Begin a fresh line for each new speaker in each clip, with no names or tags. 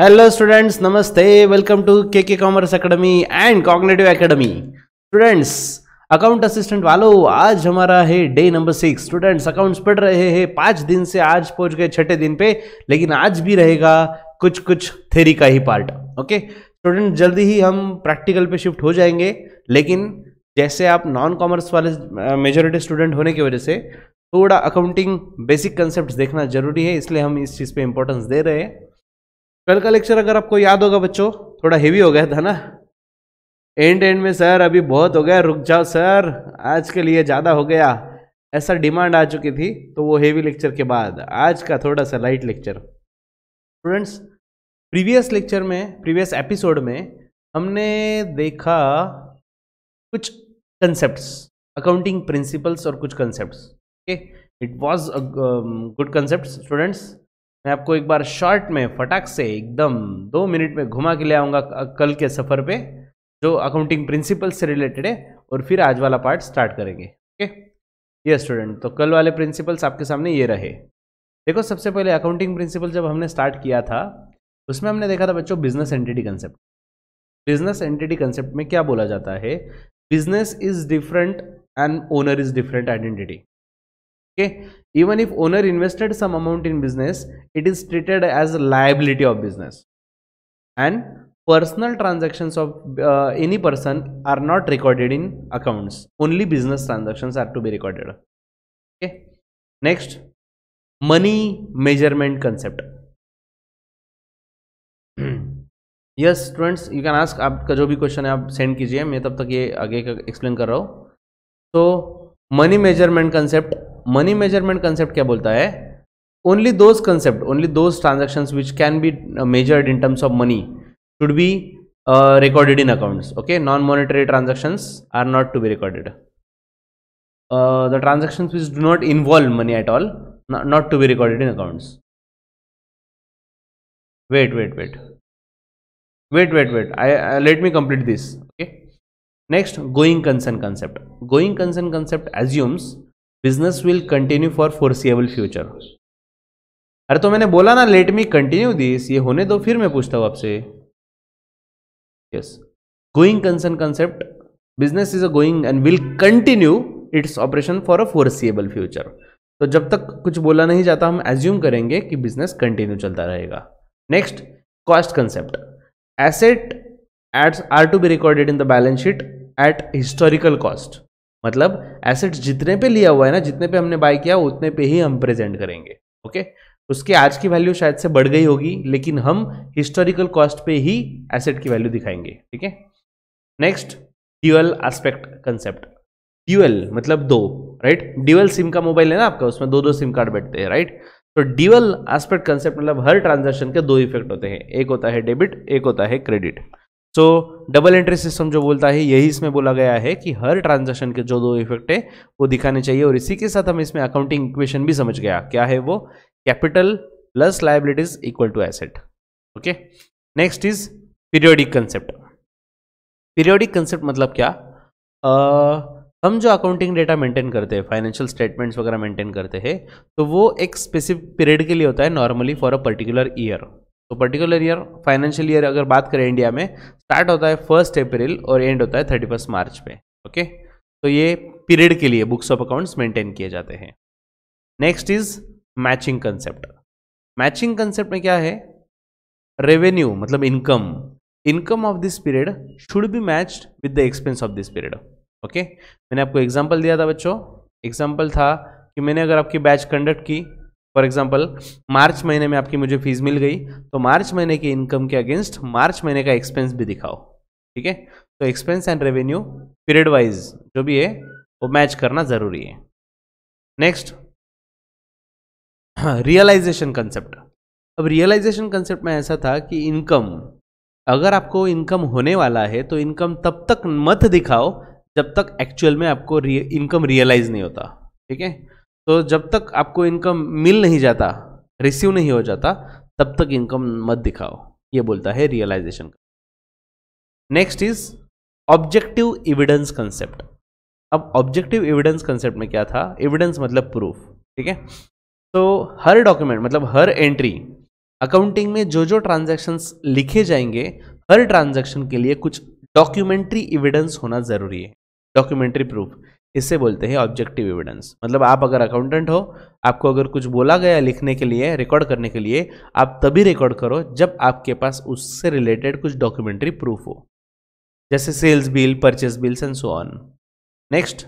Hello students नमस्ते welcome to K K commerce academy and cognitive academy students account assistant वालों आज हमारा है day number six students accounts पढ़ रहे हैं पाँच दिन से आज पहुंच गए छठे दिन पे लेकिन आज भी रहेगा कुछ कुछ थेरी का ही पार्ट ओके स्टूडेंट जल्दी ही हम प्रैक्टिकल पे शिफ्ट हो जाएंगे लेकिन जैसे आप नॉन कॉमर्स वाले मेजोरिटी स्टूडेंट होने की वजह से थोड़ा अकाउंटिंग बेसिक कंसेप्ट देखना जरूरी है इसलिए हम इस चीज़ पर इंपॉर्टेंस दे रहे हैं कल का लेक्चर अगर आपको याद होगा बच्चों थोड़ा हेवी हो गया था ना एंड एंड में सर अभी बहुत हो गया रुक जाओ सर आज के लिए ज़्यादा हो गया ऐसा डिमांड आ चुकी थी तो वो हेवी लेक्चर के बाद आज का थोड़ा सा light lecture students previous lecture में प्रीवियस एपिसोड में हमने देखा कुछ कंसेप्ट्स अकाउंटिंग प्रिंसिपल्स और कुछ concepts okay it was good concept students मैं आपको एक बार शॉर्ट में फटाक से एकदम दो मिनट में घुमा के ले आऊँगा कल के सफ़र पे जो अकाउंटिंग प्रिंसिपल से रिलेटेड है और फिर आज वाला पार्ट स्टार्ट करेंगे ओके ये स्टूडेंट तो कल वाले प्रिंसिपल्स आपके सामने ये रहे देखो सबसे पहले अकाउंटिंग प्रिंसिपल जब हमने स्टार्ट किया था उसमें हमने देखा था बच्चों business entity concept business entity concept में क्या बोला जाता है business is different and owner is different identity okay even if owner invested some amount in business it is treated as liability of business and personal transactions of uh, any person are not recorded in accounts only business transactions are to be recorded okay next money measurement concept yes students you can ask आपका जो भी question है आप send कीजिए मैं तब तक ये आगे का एक्सप्लेन कर रहा हूँ तो money measurement concept money measurement concept क्या बोलता है only those concept only those transaction which can be measured in terms of money should be recorded in account okay non monetary transaction are not to be recorded the transaction which do not involve money at all not to be recorded in accounts wait wait wait wait wait wait I let me complete this okay next going concern concept going concern concept assumes business will continue for foreseeable future अरे तो मैंने बोला ना let me continue this ये होने दो फिर मैं पूछता हूँ आपसे yes going concern concept business is a going and will continue its operation for a foreseeable future तो जब तक कुछ बोला नहीं जाता हम एज्यूम करेंगे कि बिजनेस कंटिन्यू चलता रहेगा next cost concept assets are to be recorded in the balance sheet at historical cost मतलब एसेट्स जितने पे लिया हुआ है ना जितने पे हमने बाय किया उतने पे ही हम प्रेजेंट करेंगे ओके उसकी आज की वैल्यू शायद से बढ़ गई होगी लेकिन हम हिस्टोरिकल कॉस्ट पे ही एसेट की वैल्यू दिखाएंगे ठीक है next dual aspect concept dual मतलब दो राइट ड्यूअल सिम का मोबाइल है ना आपका उसमें दो दो सिम कार्ड बैठते हैं राइट तो ड्यूअल एस्पेक्ट कंसेप्ट मतलब हर ट्रांजेक्शन के दो इफेक्ट होते हैं एक होता है डेबिट एक होता है credit so double entry system जो बोलता है यही इसमें बोला गया है कि हर ट्रांजेक्शन के जो दो इफेक्ट है वो दिखाने चाहिए और इसी के साथ हम इसमें अकाउंटिंग इक्वेशन भी समझ गया क्या है वो capital plus liabilities equal to asset okay next is periodic concept periodic concept मतलब क्या आ, हम जो अकाउंटिंग डेटा मेंटेन करते हैं फाइनेंशियल स्टेटमेंट्स वगैरह मेंटेन करते हैं तो वो एक स्पेसिफिक पीरियड के लिए होता है normally for a particular year तो पर्टिकुलर ईयर फाइनेंशियल ईयर अगर बात करें इंडिया में स्टार्ट होता है फर्स्ट अप्रैल और एंड होता है थर्टी फर्स्ट मार्च पे ओके तो ये पीरियड के लिए बुक्स ऑफ अकाउंट्स मेंटेन किए जाते हैं next is matching concept matching concept में क्या है रेवेन्यू मतलब income income of this period should be matched with the expense of this period okay मैंने आपको एग्जाम्पल दिया था बच्चों एग्जाम्पल था कि मैंने अगर आपकी बैच कंडक्ट की फॉर एग्जाम्पल मार्च महीने में आपकी मुझे फीस मिल गई तो मार्च महीने की इनकम के अगेंस्ट मार्च महीने का एक्सपेंस भी दिखाओ ठीक है तो expense and revenue period wise जो भी है वो मैच करना ज़रूरी है नेक्स्ट रियलाइजेशन कंसेप्ट अब रियलाइजेशन कंसेप्ट में ऐसा था कि इनकम अगर आपको इनकम होने वाला है तो इनकम तब तक मत दिखाओ जब तक एक्चुअल में आपको इनकम रियलाइज नहीं होता ठीक है तो जब तक आपको इनकम मिल नहीं जाता रिसीव नहीं हो जाता तब तक इनकम मत दिखाओ ये बोलता है रियलाइजेशन का next is objective evidence concept अब ऑब्जेक्टिव एविडेंस कंसेप्ट में क्या था एविडेंस मतलब प्रूफ ठीक है तो हर डॉक्यूमेंट मतलब हर एंट्री अकाउंटिंग में जो जो ट्रांजेक्शन लिखे जाएंगे हर ट्रांजेक्शन के लिए कुछ डॉक्यूमेंट्री एविडेंस होना ज़रूरी है डॉक्यूमेंट्री प्रूफ इसे बोलते हैं ऑब्जेक्टिव एविडेंस मतलब आप अगर अकाउंटेंट हो आपको अगर कुछ बोला गया लिखने के लिए रिकॉर्ड करने के लिए आप तभी रिकॉर्ड करो जब आपके पास उससे रिलेटेड कुछ डॉक्यूमेंट्री प्रूफ हो जैसे sales bill purchase bills and so on next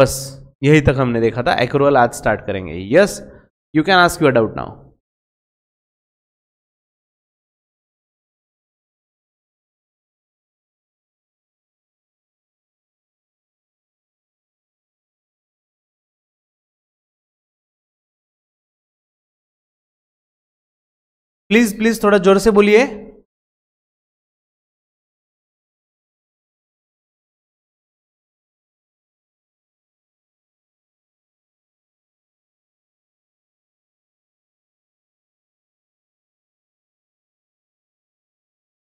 बस यही तक हमने देखा था एक्रूअल आज स्टार्ट करेंगे yes you can ask your doubt now
please please थोड़ा जोर से बोलिए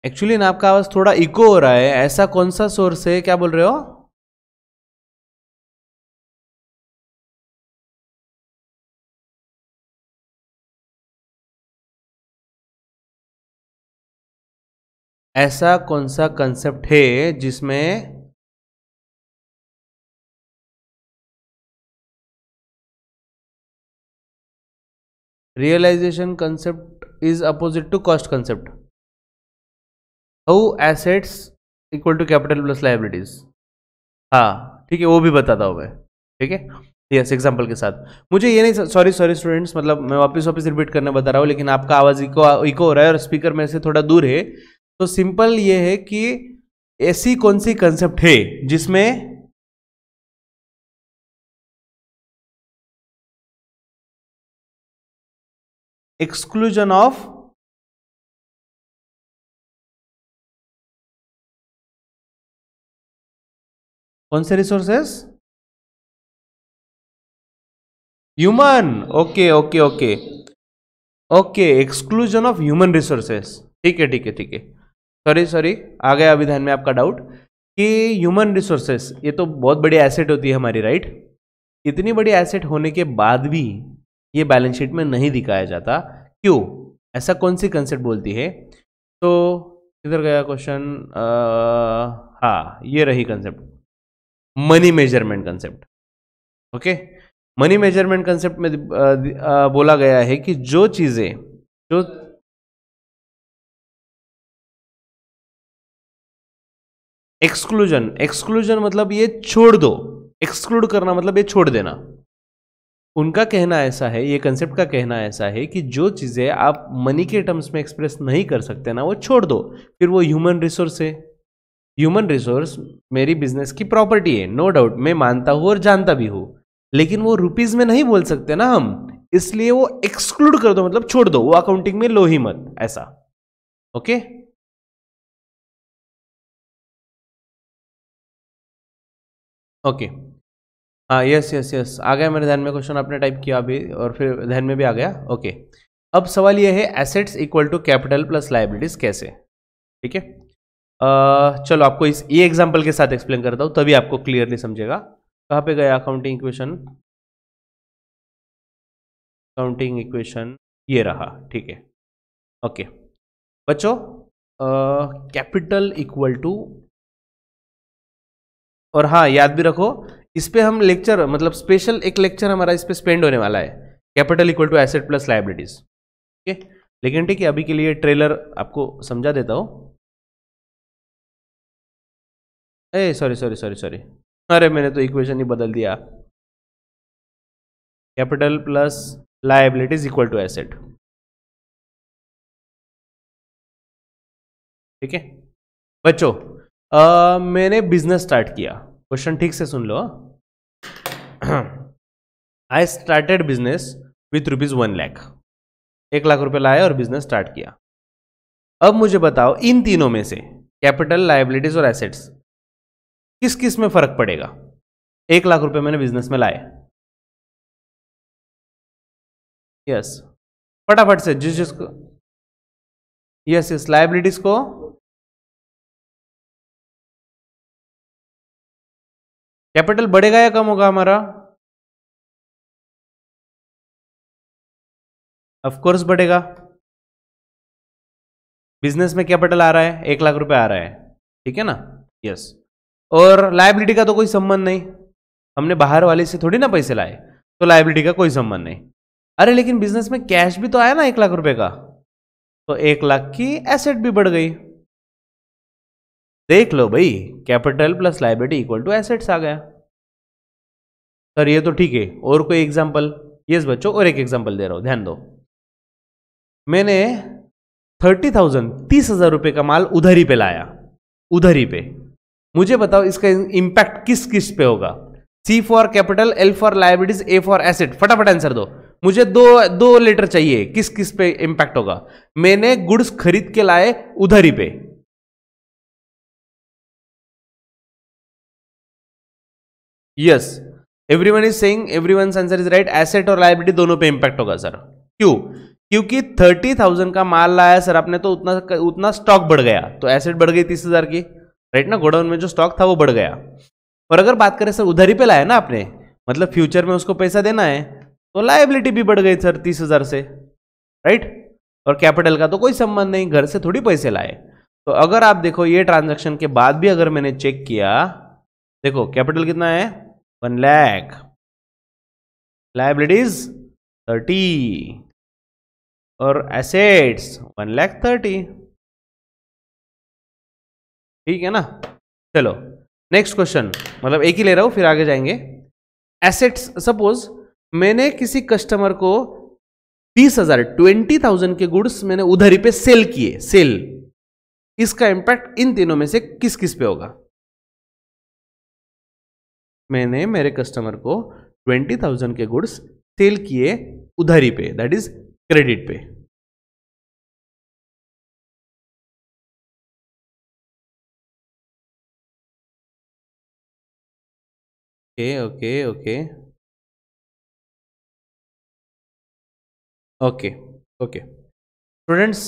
एक्चुअली ना आपका आवाज थोड़ा इको हो रहा है ऐसा कौन सा सोर्स है क्या बोल रहे हो ऐसा कौन सा कंसेप्ट है जिसमें realisation
concept is opposite to cost concept how assets equal to capital plus liabilities हाँ ठीक है वो भी बताता हूँ मैं ठीक है यस एग्जाम्पल के साथ मुझे ये नहीं सॉरी सॉरी स्टूडेंट्स मतलब मैं वापस वापस रिपीट करने बता रहा हूँ लेकिन आपका आवाज़ इको इको हो रहा है और स्पीकर मेरे से थोड़ा दूर है तो सिंपल ये है कि ऐसी कौन सी कंसेप्ट है जिसमें
एक्सक्लूजन ऑफ कौन से resources
human okay okay okay okay exclusion of human resources ठीक है ठीक है ठीक है सॉरी सॉरी आ गया अभी ध्यान में आपका डाउट कि ह्यूमन रिसोर्सेस ये तो बहुत बड़ी एसेट होती है हमारी राइट इतनी बड़ी एसेट होने के बाद भी ये बैलेंस शीट में नहीं दिखाया जाता क्यों ऐसा कौन सी कंसेप्ट बोलती है तो इधर गया क्वेश्चन हाँ ये रही concept money measurement concept okay money measurement concept में आ, आ, बोला गया है कि जो
चीज़ें जो
एक्सक्लूजन एक्सक्लूजन मतलब ये छोड़ दो एक्सक्लूड करना मतलब ये छोड़ देना उनका कहना ऐसा है ये कंसेप्ट का कहना ऐसा है कि जो चीज़ें आप मनी के टर्म्स में एक्सप्रेस नहीं कर सकते ना वो छोड़ दो फिर वो ह्यूमन रिसोर्स है ह्यूमन रिसोर्स मेरी बिजनेस की प्रॉपर्टी है नो डाउट मैं मानता हूँ और जानता भी हूँ लेकिन वो रुपीज़ में नहीं बोल सकते ना हम इसलिए वो एक्सक्लूड कर दो मतलब छोड़ दो वो अकाउंटिंग में लो ही मत ऐसा ओके okay? ओके हाँ यस यस यस आ गया मेरे ध्यान में क्वेश्चन आपने टाइप किया अभी और फिर ध्यान में भी आ गया ओके अब सवाल यह है assets equal to capital plus liabilities कैसे ठीक है चलो आपको इस ये एग्जांपल के साथ एक्सप्लेन करता हूँ तभी आपको क्लियरली समझेगा कहाँ पे गया अकाउंटिंग इक्वेशन अकाउंटिंग इक्वेशन ये रहा
ठीक है ओके बच्चों कैपिटल
इक्वल टू और हाँ याद भी रखो इस पर हम लेक्चर मतलब स्पेशल एक लेक्चर हमारा इस पर स्पेंड होने वाला है capital equal to asset plus liabilities ठीक है लेकिन ठीक है अभी के लिए ट्रेलर आपको समझा देता हूँ uh sorry sorry sorry sorry अरे मैंने तो इक्वेशन ही बदल दिया
capital plus liabilities equal to asset ठीक है
बच्चों आ, मैंने बिजनेस स्टार्ट किया क्वेश्चन ठीक से सुन लो I started business with rupees one lakh एक लाख रुपए लाए और बिजनेस स्टार्ट किया अब मुझे बताओ इन तीनों में से कैपिटल लाइबिलिटीज और एसेट्स किस किस में फर्क पड़ेगा एक लाख रुपए मैंने
बिजनेस में लाए यस फटाफट से जिस जिसको यस यस लाइबिलिटीज को कैपिटल बढ़ेगा या कम होगा हमारा कोर्स
बढ़ेगा बिजनेस में कैपिटल आ रहा है एक लाख रुपए आ रहा है ठीक है ना यस और लाइबिलिटी का तो कोई संबंध नहीं हमने बाहर वाले से थोड़ी ना पैसे लाए तो लाइबिलिटी का कोई संबंध नहीं अरे लेकिन बिजनेस में कैश भी तो आया ना एक लाख रुपए का तो एक लाख की एसेट भी बढ़ गई देख लो भाई capital plus liability equal to assets आ गया सर ये तो ठीक है और कोई एग्जाम्पल ये बच्चों और एक एग्जाम्पल दे रहा हूं ध्यान दो मैंने थर्टी थाउजेंड तीस हजार रुपए का माल उधरी पे लाया उधरी पे मुझे बताओ इसका इंपैक्ट किस किस पे होगा C for capital L for liabilities A for asset फटाफट आंसर दो मुझे दो दो लेटर चाहिए किस किस पे इंपैक्ट होगा मैंने गुड्स खरीद के लाए उधरी पे yes everyone is everyone answer is right asset और लाइबिलिटी दोनों पे इंपैक्ट होगा सर क्यों क्योंकि थर्टी थाउजेंड का माल लाया सर आपने तो उतना उतना स्टॉक बढ़ गया तो एसेट बढ़ गई तीस हजार की राइट ना गोडाउन में जो स्टॉक था वो बढ़ गया और अगर बात करें सर उधारी पे लाया ना आपने मतलब फ्यूचर में उसको पैसा देना है तो लाइबिलिटी भी बढ़ गई सर तीस हजार से राइट और कैपिटल का तो कोई संबंध नहीं घर से थोड़ी पैसे लाए तो अगर आप देखो ये ट्रांजेक्शन के बाद भी अगर मैंने चेक किया देखो कैपिटल कितना है वन लैक लाइबिलिटीज थर्टी और एसेट्स वन लैख थर्टी ठीक है ना चलो नेक्स्ट क्वेश्चन मतलब एक ही ले रहा हूँ फिर आगे जाएंगे एसेट्स सपोज मैंने किसी कस्टमर को बीस हजार ट्वेंटी थाउजेंड के गुड्स मैंने ही पे सेल किए सेल इसका इंपैक्ट इन तीनों में से किस किस पे होगा मैंने मेरे कस्टमर को ट्वेंटी थाउजेंड के गुड्स सेल किए उधारी पे दैट इज क्रेडिट पे
okay okay okay okay okay
students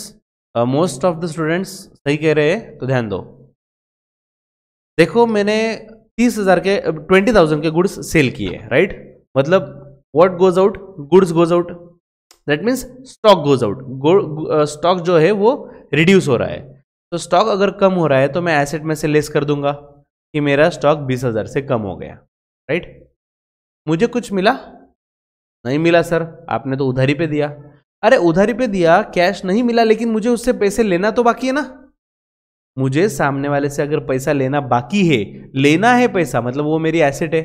most of the students सही कह रहे हैं तो ध्यान दो देखो मैंने तीस हजार के ट्वेंटी थाउजेंड के गुड्स सेल किए राइट मतलब what goes out goods goes out that means stock goes out stock जो है वो रिड्यूस हो रहा है तो स्टॉक अगर कम हो रहा है तो मैं एसेट में से लेस कर दूंगा कि मेरा स्टॉक बीस हजार से कम हो गया राइट मुझे कुछ मिला नहीं मिला सर आपने तो उधारी पे दिया अरे उधारी पे दिया कैश नहीं मिला लेकिन मुझे उससे पैसे लेना तो बाकी है ना मुझे सामने वाले से अगर पैसा लेना बाकी है लेना है पैसा मतलब वो मेरी एसेट है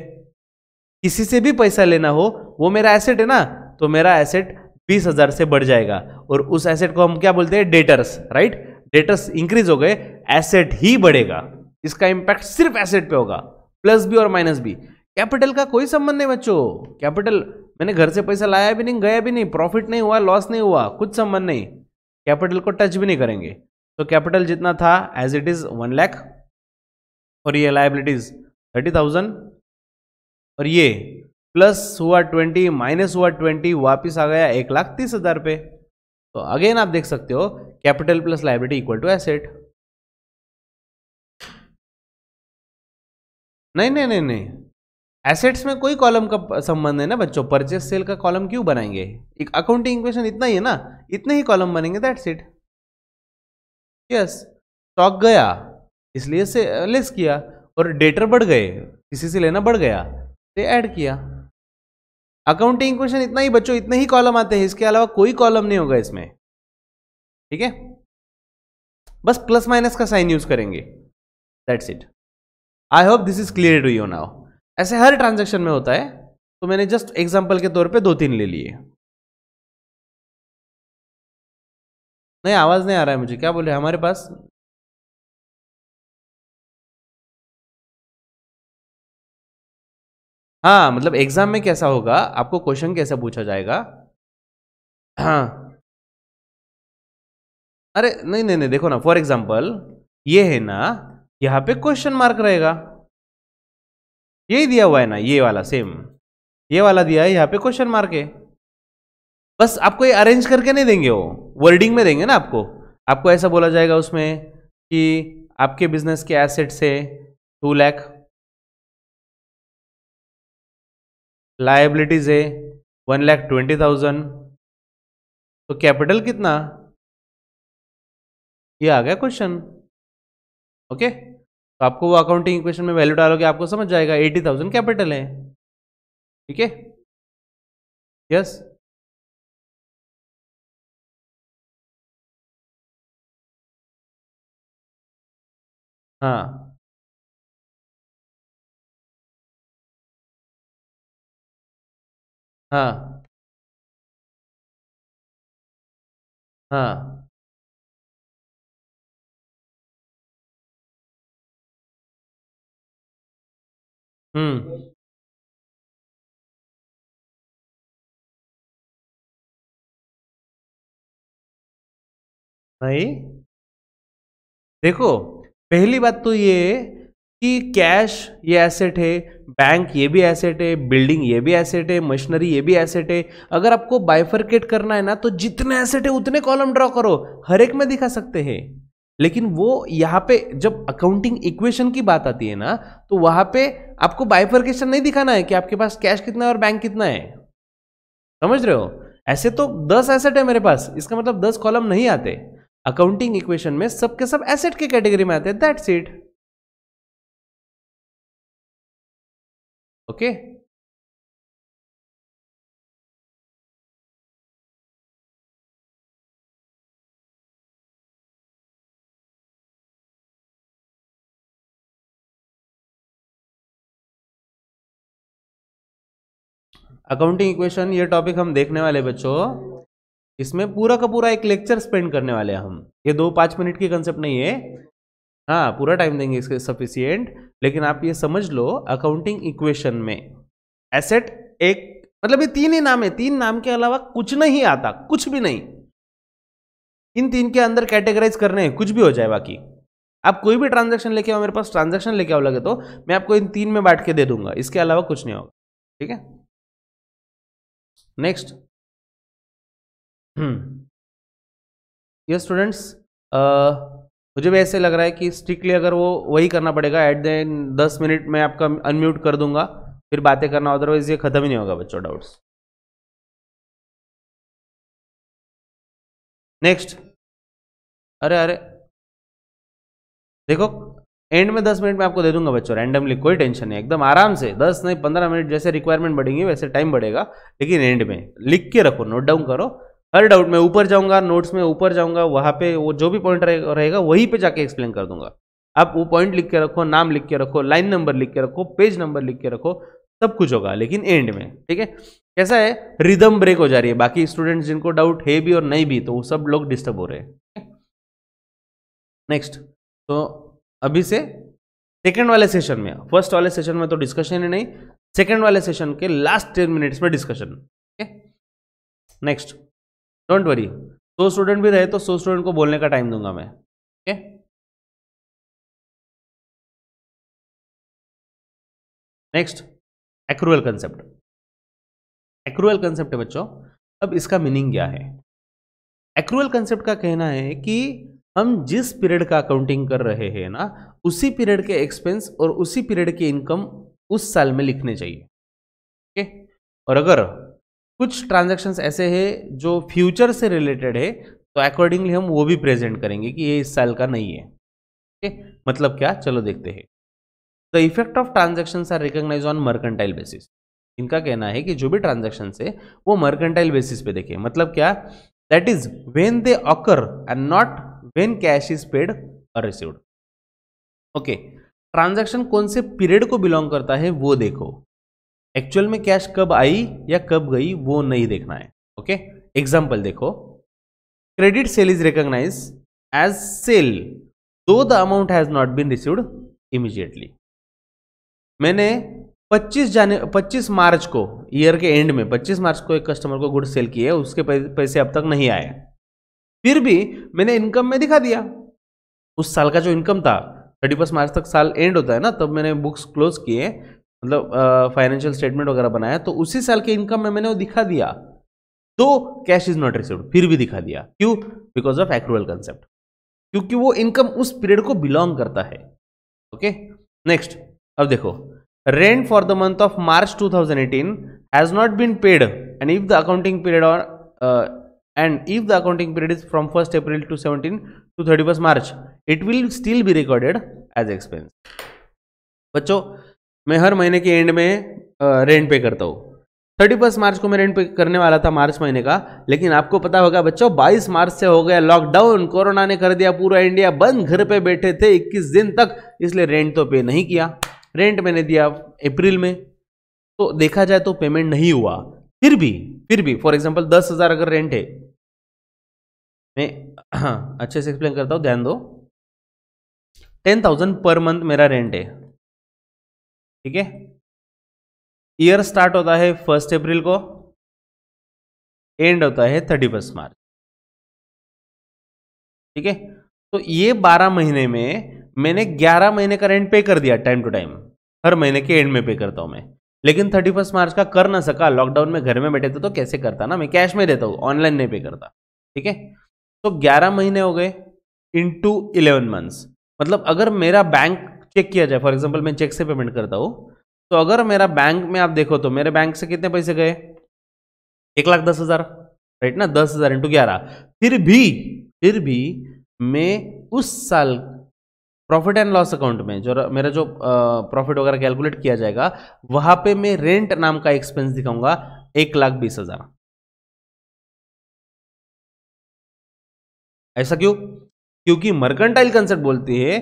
किसी से भी पैसा लेना हो वो मेरा एसेट है ना तो मेरा एसेट बीस हजार से बढ़ जाएगा और उस एसेट को हम क्या बोलते हैं डेटर्स राइट डेटर्स इंक्रीज हो गए एसेट ही बढ़ेगा इसका इंपैक्ट सिर्फ एसेट पे होगा प्लस भी और माइनस भी कैपिटल का कोई संबंध नहीं बच्चों कैपिटल मैंने घर से पैसा लाया भी नहीं गया भी नहीं प्रॉफिट नहीं हुआ लॉस नहीं हुआ कुछ संबंध नहीं कैपिटल को टच भी नहीं करेंगे तो कैपिटल जितना था as it is one lakh और ये लाइबिलिटीज़ थर्टी थाउजेंड और ये प्लस हुआ ट्वेंटी माइनस हुआ ट्वेंटी वापिस आ गया एक लाख तीस हज़ार पे तो अगेन आप देख सकते हो capital plus liability equal to asset नहीं नहीं नहीं नहीं एसेट्स में कोई कॉलम का संबंध है ना बच्चों परचेस सेल का कॉलम क्यों बनाएंगे एक अकाउंटिंग इक्वेशन इतना ही है ना इतने ही कॉलम बनेंगे दैट्स इट यस स्टॉक गया इसलिए से लेस uh, किया और डेटर बढ़ गए किसी से लेना बढ़ गया तो ऐड किया अकाउंटिंग क्वेश्चन इतना ही बच्चों इतने ही कॉलम आते हैं इसके अलावा कोई कॉलम नहीं होगा इसमें ठीक है बस प्लस माइनस का साइन यूज करेंगे
that's it I hope this is clear to you now ऐसे हर ट्रांजेक्शन में होता है तो मैंने जस्ट एग्जाम्पल के तौर पे दो तीन ले लिए नहीं आवाज़ नहीं आ रहा है मुझे क्या बोले हमारे पास हाँ मतलब
एग्ज़ाम में कैसा होगा आपको क्वेश्चन कैसा पूछा जाएगा हाँ अरे नहीं नहीं नहीं देखो ना फॉर एग्जाम्पल ये है ना यहाँ पे क्वेश्चन मार्क रहेगा यही दिया हुआ है ना ये वाला सेम ये वाला दिया है यहाँ पे क्वेश्चन मार्क है बस आपको ये अरेंज करके नहीं देंगे वो वर्डिंग में देंगे ना आपको आपको ऐसा बोला जाएगा उसमें कि आपके बिजनेस के एसेट से टू लैख
लाइबिलिटीज है वन लैख ट्वेंटी थाउजेंड तो कैपिटल
कितना ये आ गया क्वेश्चन ओके तो आपको वो अकाउंटिंग इक्वेशन में वैल्यू डालोगे आपको समझ जाएगा एटी थाउजेंड कैपिटल है
ठीक है यस हाँ। हाँ। हाँ। हम्म
भाई देखो पहली बात तो ये कि कैश ये एसेट है बैंक ये भी एसेट है बिल्डिंग ये भी एसेट है मशीनरी ये भी एसेट है अगर आपको बाइफरकेट करना है ना तो जितने एसेट है उतने कॉलम ड्रॉ करो हर एक में दिखा सकते हैं लेकिन वो यहाँ पे जब अकाउंटिंग इक्वेशन की बात आती है ना तो वहाँ पे आपको बाइफरकेशन नहीं दिखाना है कि आपके पास कैश कितना है और बैंक कितना है समझ रहे हो ऐसे तो दस एसेट है मेरे पास इसका मतलब दस कॉलम नहीं आते अकाउंटिंग इक्वेशन में सबके सब एसेट के कैटेगरी में आते हैं that's it okay accounting equation ये टॉपिक हम देखने वाले बच्चों इसमें पूरा का पूरा एक लेक्चर स्पेंड करने वाले हैं हम ये दो पाँच मिनट की कंसेप्ट नहीं है हाँ पूरा टाइम देंगे इसके सफिशियंट लेकिन आप ये समझ लो अकाउंटिंग इक्वेशन में एसेट एक मतलब ये तीन ही नाम है तीन नाम के अलावा कुछ नहीं आता कुछ भी नहीं इन तीन के अंदर कैटेगराइज करने हैं कुछ भी हो जाए बाकी आप कोई भी ट्रांजेक्शन लेके आओ मेरे पास ट्रांजेक्शन लेके आओ लगे तो मैं आपको इन तीन में बांट के दे दूंगा इसके अलावा कुछ नहीं होगा ठीक
है नेक्स्ट हम्म।
ये स्टूडेंट्स मुझे भी ऐसे लग रहा है कि स्ट्रिक्टली अगर वो वही करना पड़ेगा एट देन दस मिनट में आपका अनम्यूट कर दूंगा फिर बातें करना अदरवाइज ये
खत्म ही नहीं होगा बच्चों डाउट्स
नेक्स्ट अरे अरे देखो एंड में दस मिनट में आपको दे दूंगा बच्चों रैंडमली कोई टेंशन नहीं एकदम आराम से दस नहीं पंद्रह मिनट जैसे रिक्वायरमेंट बढ़ेंगी वैसे टाइम बढ़ेगा लेकिन एंड में लिख के रखो नोट डाउन करो हर डाउट में ऊपर जाऊंगा नोट्स में ऊपर जाऊंगा वहां पे वो जो भी पॉइंट रहेगा वहीं पे जाके एक्सप्लेन कर दूंगा आप वो पॉइंट लिख के रखो नाम लिख के रखो लाइन नंबर लिख के रखो पेज नंबर लिख के रखो सब कुछ होगा लेकिन एंड में ठीक है कैसा है रिदम ब्रेक हो जा रही है बाकी स्टूडेंट्स जिनको डाउट है भी और नहीं भी तो वो सब लोग डिस्टर्ब हो रहे हैं नेक्स्ट तो अभी से सेकेंड वाले सेशन में फर्स्ट वाले सेशन में तो डिस्कशन ही नहीं सेकेंड वाले सेशन के लास्ट टेन मिनट्स में डिस्कशन नेक्स्ट डोंट वरी
सौ स्टूडेंट भी रहे तो सौ स्टूडेंट को बोलने का टाइम दूंगा मैं okay next accrual concept
accrual concept है बच्चों अब इसका मीनिंग क्या है एक्रूअल कंसेप्ट का कहना है कि हम जिस पीरियड का अकाउंटिंग कर रहे हैं ना उसी पीरियड के एक्सपेंस और उसी पीरियड की इनकम उस साल में लिखने चाहिए ओके और अगर कुछ ट्रांजेक्शन्स ऐसे है जो फ्यूचर से रिलेटेड है तो अकॉर्डिंगली हम वो भी प्रेजेंट करेंगे कि ये इस साल का नहीं है ठीक है मतलब क्या चलो देखते हैं the effect of transaction are recognise on mercantile basis इनका कहना है कि जो भी ट्रांजेक्शन है वो मर्केंटाइल बेसिस पे देखें मतलब क्या that is when they occur and not when cash is paid और रिसीव्ड ओके ट्रांजेक्शन कौन से पीरियड को बिलोंग करता है वो देखो एक्चुअल में कैश कब आई या कब गई वो नहीं देखना है ओके एग्जाम्पल देखो credit sale is recognise as sale though the amount has not been received immediately मैंने 25 जाने 25 मार्च को ईयर के एंड में 25 मार्च को एक कस्टमर को गुड सेल किए उसके पैसे अब तक नहीं आए फिर भी मैंने इनकम में दिखा दिया उस साल का जो इनकम था थर्टी मार्च तक साल एंड होता है ना तब मैंने बुक्स क्लोज किए मतलब फाइनेंशियल स्टेटमेंट वगैरह बनाया तो उसी साल के इनकम में मैंने वो दिखा दिया तो कैश इज नॉट रिसीव फिर भी दिखा दिया क्यों बिकॉज ऑफ एक्रूअल कंसेप्ट क्योंकि वो इनकम उस पीरियड को बिलोंग करता है ओके नेक्स्ट अब देखो rent for the month of March 2018 has not been paid and if the accounting period और and if the accounting period is from first April to seventeen to thirty first March it will still be recorded as expense बच्चों मैं हर महीने के and में rent पे करता हूँ thirty first मार्च को मैं रेंट पे करने वाला था मार्च महीने का लेकिन आपको पता होगा बच्चों बाईस मार्च से हो गया लॉकडाउन कोरोना ने कर दिया पूरा इंडिया बंद घर पे बैठे थे इक्कीस दिन तक इसलिए रेंट तो पे नहीं किया रेंट मैंने दिया अप्रैल में तो देखा जाए तो पेमेंट नहीं हुआ फिर भी फिर भी फॉर एग्जाम्पल दस हजार अगर रेंट है मैं हाँ अच्छे से एक्सप्लेन करता हूँ ध्यान दो टेन थाउजेंड पर
मंथ मेरा रेंट है ठीक है ईयर स्टार्ट होता
है फर्स्ट अप्रैल को एंड होता है थर्टी फर्स्ट मार्च ठीक है तो ये बारह महीने में मैंने ग्यारह महीने का रेंट पे कर दिया टाइम टू टाइम हर महीने के एंड में पे करता हूं मैं लेकिन थर्टी फर्स्ट मार्च का कर ना सका लॉकडाउन में घर में बैठे थे तो कैसे करता ना मैं कैश में देता हूँ ऑनलाइन नहीं पे करता ठीक है तो ग्यारह महीने हो गए इन टू इलेवन मंथ्स मतलब अगर मेरा बैंक चेक किया जाए फॉर एग्जाम्पल मैं चेक से पेमेंट करता हूँ तो अगर मेरा बैंक में आप देखो तो मेरे बैंक से कितने पैसे गए एक लाख दस हज़ार राइट ना दस हज़ार इंटू ग्यारह फिर भी फिर भी मैं उस साल प्रॉफिट एंड लॉस अकाउंट में जो मेरा जो प्रॉफिट वगैरह कैलकुलेट किया जाएगा वहां पे मैं रेंट नाम का एक्सपेंस दिखाऊंगा एक लाख बीस हजार ऐसा क्यों क्योंकि मर्केंटाइल कंसेप्ट बोलती है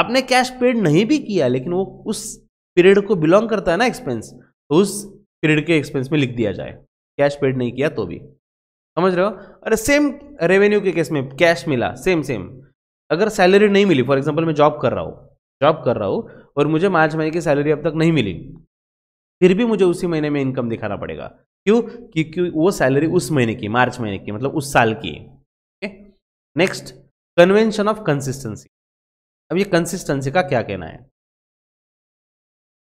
आपने कैश पेड नहीं भी किया लेकिन वो उस पीरियड को बिलोंग करता है ना एक्सपेंस तो उस पीरियड के एक्सपेंस में लिख दिया जाए कैश पेड नहीं किया तो भी समझ रहे हो अरे सेम रेवेन्यू के केस में कैश मिला सेम सेम अगर सैलरी नहीं मिली फॉर एग्जाम्पल मैं जॉब कर रहा हूँ जॉब कर रहा हूँ और मुझे मार्च महीने की सैलरी अब तक नहीं मिली फिर भी मुझे उसी महीने में इनकम दिखाना पड़ेगा क्यों क्योंकि वो सैलरी उस महीने की मार्च महीने की मतलब उस साल की नेक्स्ट कन्वेंशन ऑफ कंसिस्टेंसी अब ये कंसिस्टेंसी का क्या कहना है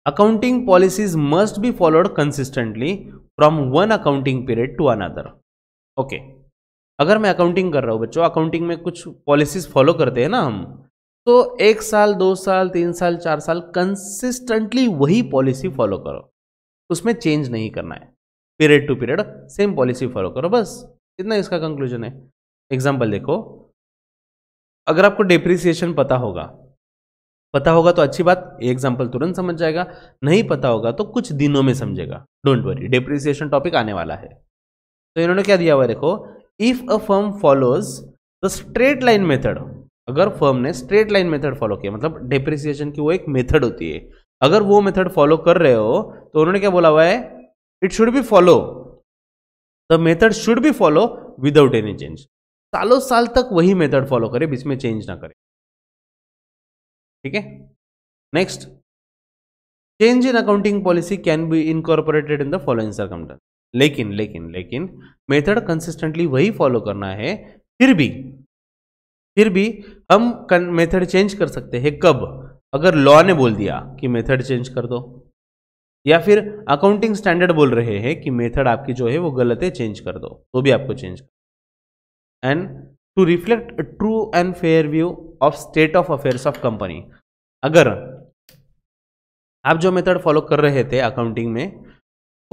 accounting policies must be followed consistently from one accounting period to another okay अगर मैं अकाउंटिंग कर रहा हूं बच्चों अकाउंटिंग में कुछ पॉलिसीज फॉलो करते हैं ना हम तो एक साल दो साल तीन साल चार साल कंसिस्टेंटली वही पॉलिसी फॉलो करो उसमें चेंज नहीं करना है period to period same policy follow करो बस इतना इसका कंक्लूजन है एग्जाम्पल देखो अगर आपको डिप्रिसिएशन पता होगा पता होगा तो अच्छी बात एग्जाम्पल तुरंत समझ जाएगा नहीं पता होगा तो कुछ दिनों में समझेगा डोंट वरी डिप्रिसिएशन टॉपिक आने वाला है तो इन्होंने क्या दिया हुआ देखो if a firm follows the straight line method अगर फर्म ने स्ट्रेट लाइन मेथड फॉलो किया मतलब डिप्रिसिएशन की वो एक मेथड होती है अगर वो मेथड फॉलो कर रहे हो तो उन्होंने क्या बोला हुआ है it should be follow the method should be follow without any change सालों साल तक वही मेथड फॉलो करे बीच में चेंज ना करे ठीक है next change in accounting policy can be incorporated in the following circumstance लेकिन लेकिन लेकिन मेथड कंसिस्टेंटली वही फॉलो करना है फिर भी फिर भी हम मेथड चेंज कर सकते हैं कब अगर लॉ ने बोल दिया कि मेथड चेंज कर दो या फिर अकाउंटिंग स्टैंडर्ड बोल रहे हैं कि मेथड आपकी जो है वो गलत है चेंज कर दो तो भी आपको चेंज कर and to reflect true and fair view of state of affairs of company अगर आप जो मेथड फॉलो कर रहे थे अकाउंटिंग में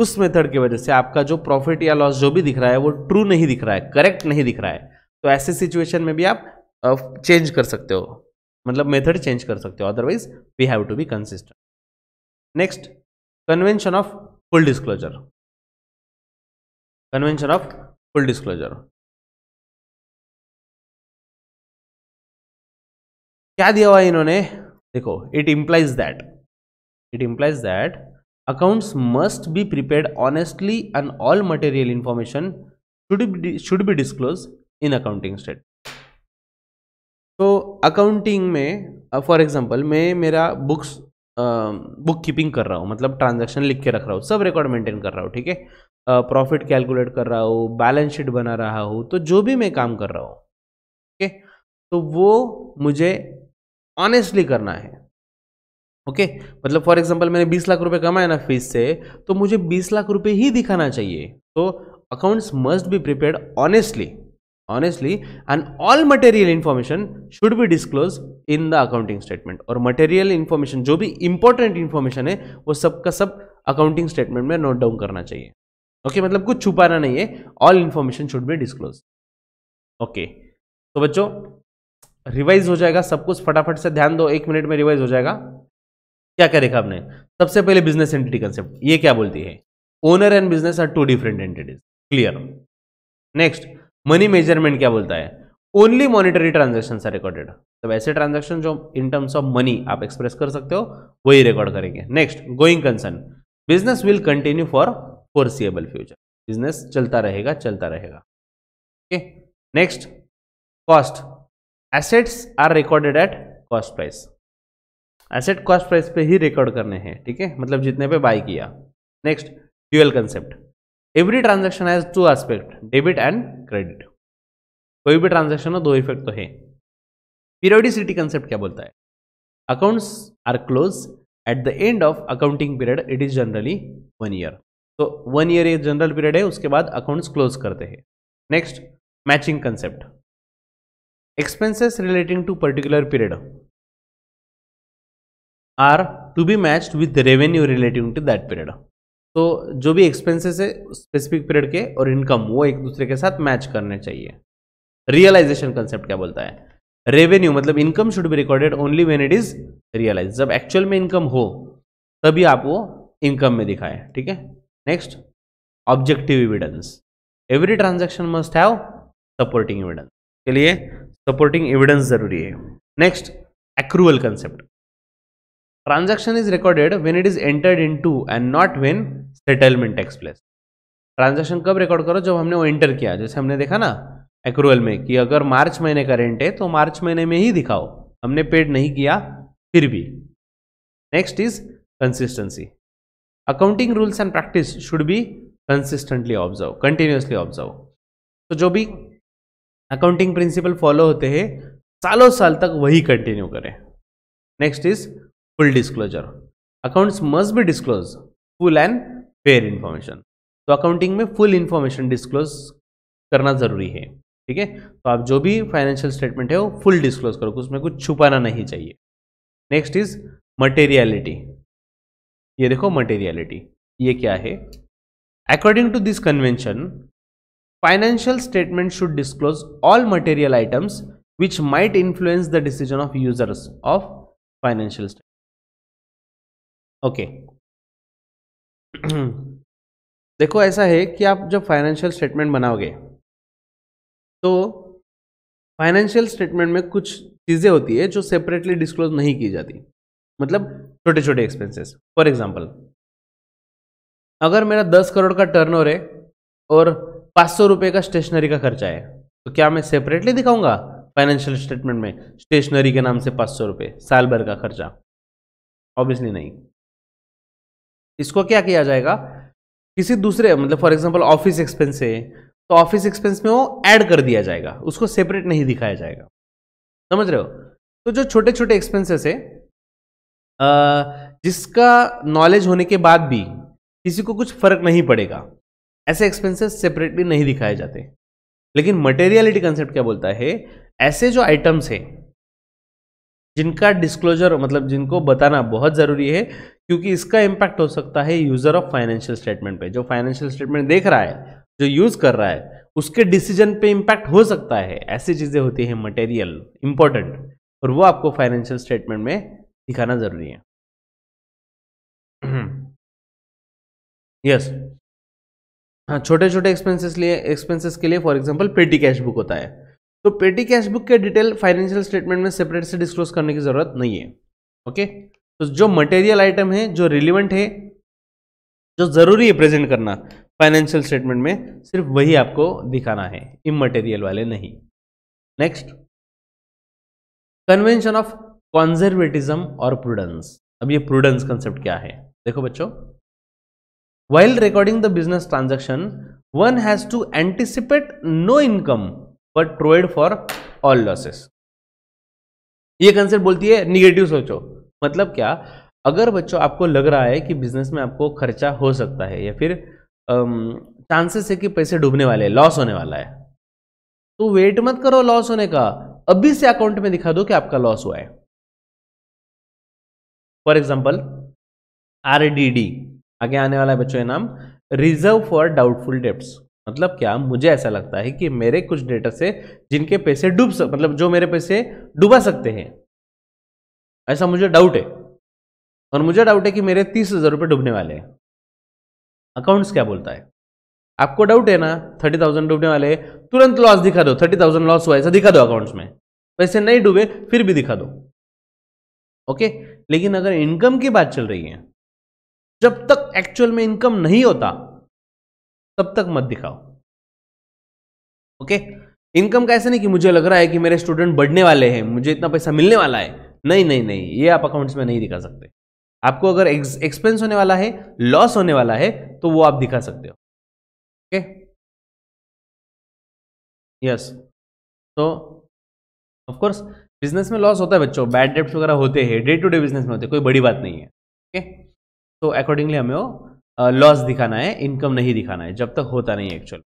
उस मेथड की वजह से आपका जो प्रॉफिट या लॉस जो भी दिख रहा है वो ट्रू नहीं दिख रहा है करेक्ट नहीं दिख रहा है तो ऐसे सिचुएशन में भी आप चेंज कर सकते हो मतलब मेथड चेंज कर सकते हो otherwise we have to be consistent next convention of full disclosure
convention of full disclosure क्या दिया हुआ इन्होंने देखो
it implies that it implies that accounts must be prepare honestly and all material information should be should be disclosed in accounting तो accounting में for uh, example मैं मेरा books book keeping कर रहा हूँ मतलब ट्रांजैक्शन लिख के रख रहा हूँ सब रिकॉर्ड मेंटेन कर रहा हूँ ठीक है प्रॉफिट uh, कैलकुलेट कर रहा हूँ बैलेंस शीट बना रहा हूँ तो जो भी मैं काम कर रहा हूँ ठीक है तो वो मुझे ऑनेस्टली करना है ओके okay? मतलब फॉर एग्जाम्पल मैंने बीस लाख रुपए कमाए ना फीस से तो मुझे 20 लाख रुपए ही दिखाना चाहिए तो accounts must be prepared honestly honestly and all material information should be disclose in the accounting statement और मटेरियल इन्फॉर्मेशन जो भी इंपॉर्टेंट इन्फॉर्मेशन है वो सबका सब अकाउंटिंग स्टेटमेंट में नोट डाउन करना चाहिए ओके okay? मतलब कुछ छुपाना नहीं है all information should be disclose okay तो बच्चों रिवाइज हो जाएगा सब कुछ फटाफट से ध्यान दो एक मिनट में रिवाइज हो जाएगा क्या क्या देखा आपने सबसे पहले बिजनेस एंटिटी कंसेप्ट ये क्या बोलती है owner and business are two different entities clear next money measurement क्या बोलता है only monetary transaction are recorded तो ऐसे ट्रांजेक्शन जो इन टर्म्स ऑफ मनी आप एक्सप्रेस कर सकते हो वही रिकॉर्ड करेंगे next going concern business will continue for foreseeable future business चलता रहेगा चलता रहेगा okay next cost assets are recorded at cost price asset cost price पे ही रिकॉर्ड करने हैं ठीक है मतलब जितने पे बाय किया next dual concept every transaction has two aspect debit and credit कोई भी ट्रांजेक्शन हो दो इफेक्ट तो है पीरियडिसिटी कंसेप्ट क्या बोलता है accounts are close at the end of accounting period it is generally one year तो वन ईयर ये जनरल पीरियड है उसके बाद अकाउंट्स क्लोज करते हैं next matching concept expenses relating to particular period are to be matched with revenue relating to that period तो जो भी एक्सपेंसेस है स्पेसिफिक पीरियड के और इनकम वो एक दूसरे के साथ मैच करने चाहिए रियलाइजेशन कंसेप्ट क्या बोलता है रेवेन्यू मतलब income should be recorded only when it is realise जब एक्चुअल में इनकम हो तभी आप वो इनकम में दिखाए ठीक है next objective evidence every transaction must have supporting evidence चलिए सपोर्टिंग एविडेंस जरूरी है next accrual concept transaction is recorded when it is entered into and not when settlement takes place transaction कब रिकॉर्ड करो जब हमने वो एंटर किया जैसे हमने देखा ना एक्रूअल में कि अगर मार्च महीने का रेंट है तो मार्च महीने में ही दिखाओ हमने पेड नहीं किया फिर भी next is consistency accounting rules and practice should be consistently observe continuously observe तो जो भी अकाउंटिंग प्रिंसिपल फॉलो होते हैं सालों साल तक वही कंटिन्यू करें next is full disclosure accounts must be disclose full and fair information तो अकाउंटिंग में फुल इन्फॉर्मेशन डिस्क्लोज करना ज़रूरी है ठीक है तो आप जो भी फाइनेंशियल स्टेटमेंट है वो फुल डिस्क्लोज करो उसमें कुछ छुपाना नहीं चाहिए नेक्स्ट इज मटेरियलिटी ये देखो मटेरियलिटी ये क्या है according to this convention financial statement should disclose all material items which might influence the decision of users of financial
okay
देखो ऐसा है कि आप जब फाइनेंशियल स्टेटमेंट बनाओगे तो फाइनेंशियल स्टेटमेंट में कुछ चीजें होती है जो सेपरेटली डिस्क्लोज नहीं की जाती मतलब छोटे छोटे एक्सपेंसेस फॉर एग्जांपल अगर मेरा दस करोड़ का टर्नओवर है और पाँच सौ रुपये का स्टेशनरी का खर्चा है तो क्या मैं सेपरेटली दिखाऊंगा फाइनेंशियल स्टेटमेंट में स्टेशनरी के नाम से पाँच सौ रुपये साल भर का खर्चा ऑब्वियसली नहीं इसको क्या किया जाएगा किसी दूसरे मतलब फॉर एग्जाम्पल ऑफिस एक्सपेंस है तो ऑफिस एक्सपेंस में वो ऐड कर दिया जाएगा उसको सेपरेट नहीं दिखाया जाएगा समझ रहे हो तो जो छोटे छोटे एक्सपेंसेस है जिसका नॉलेज होने के बाद भी किसी को कुछ फर्क नहीं पड़ेगा ऐसे एक्सपेंसेस सेपरेटली नहीं दिखाए जाते लेकिन मटेरियलिटी कंसेप्ट क्या बोलता है ऐसे जो आइटम्स हैं जिनका डिस्क्लोजर मतलब जिनको बताना बहुत ज़रूरी है क्योंकि इसका इम्पैक्ट हो सकता है यूज़र ऑफ फाइनेंशियल स्टेटमेंट पे जो फाइनेंशियल स्टेटमेंट देख रहा है जो यूज़ कर रहा है उसके डिसीजन पे इम्पैक्ट हो सकता है ऐसी चीज़ें होती हैं मटेरियल इंपॉर्टेंट और वो आपको फाइनेंशियल स्टेटमेंट में दिखाना ज़रूरी है यस yes. हाँ छोटे छोटे एक्सपेंसेस लिए एक्सपेंसेस के लिए for example petty cash book होता है तो पेटी कैश बुक के डिटेल फाइनेंशियल स्टेटमेंट में सेपरेट से डिस्क्लोज करने की ज़रूरत नहीं है ओके तो जो मटेरियल आइटम है जो रिलीवेंट है जो ज़रूरी है प्रेजेंट करना फाइनेंशियल स्टेटमेंट में सिर्फ वही आपको दिखाना है मटेरियल वाले नहीं नेक्स्ट कन्वेंशन ऑफ कॉन्जर्वेटिज्म और प्रूडेंस अब ये प्रूडेंस कंसेप्ट क्या है देखो बच्चों while recording the business transaction one has to anticipate no income but provide for all losses ये कंसेप्ट बोलती है निगेटिव सोचो मतलब क्या अगर बच्चों आपको लग रहा है कि बिजनेस में आपको खर्चा हो सकता है या फिर चांसेस है कि पैसे डूबने वाले हैं लॉस होने वाला है तो वेट मत करो लॉस होने का अभी से अकाउंट में दिखा दो कि आपका लॉस हुआ है for example R D D आगे आने वाला बच्चों नाम रिजर्व फॉर डाउटफुल डेप्ट मतलब क्या मुझे ऐसा लगता है कि मेरे कुछ डेटा से जिनके पैसे डूब सक मतलब जो मेरे पैसे डूबा सकते हैं ऐसा मुझे डाउट है और मुझे डाउट है कि मेरे तीस हज़ार रुपये डूबने वाले हैं अकाउंट्स क्या बोलता है आपको डाउट है ना थर्टी थाउजेंड डूबने वाले तुरंत लॉस दिखा दो थर्टी थाउजेंड लॉस हुआ ऐसा दिखा दो अकाउंट्स में पैसे नहीं डूबे फिर भी दिखा दो ओके लेकिन अगर इनकम की बात चल रही है जब तक एक्चुअल में इनकम नहीं होता तब तक मत दिखाओ ओके इनकम का ऐसा नहीं कि मुझे लग रहा है कि मेरे स्टूडेंट बढ़ने वाले हैं मुझे इतना पैसा मिलने वाला है नहीं नहीं नहीं ये आप अकाउंट्स में नहीं दिखा सकते आपको अगर एक्सपेंस होने वाला है लॉस होने वाला है तो वो आप दिखा सकते
हो ओके यस तो
ऑफकोर्स बिजनेस में लॉस होता है बच्चों बैड डेप्ट वगैरह होते हैं डे टू डे बिजनेस में होते कोई बड़ी बात नहीं है
ओके okay?
तो अकॉर्डिंगली हमें वो लॉस दिखाना है इनकम नहीं दिखाना है जब तक होता नहीं actual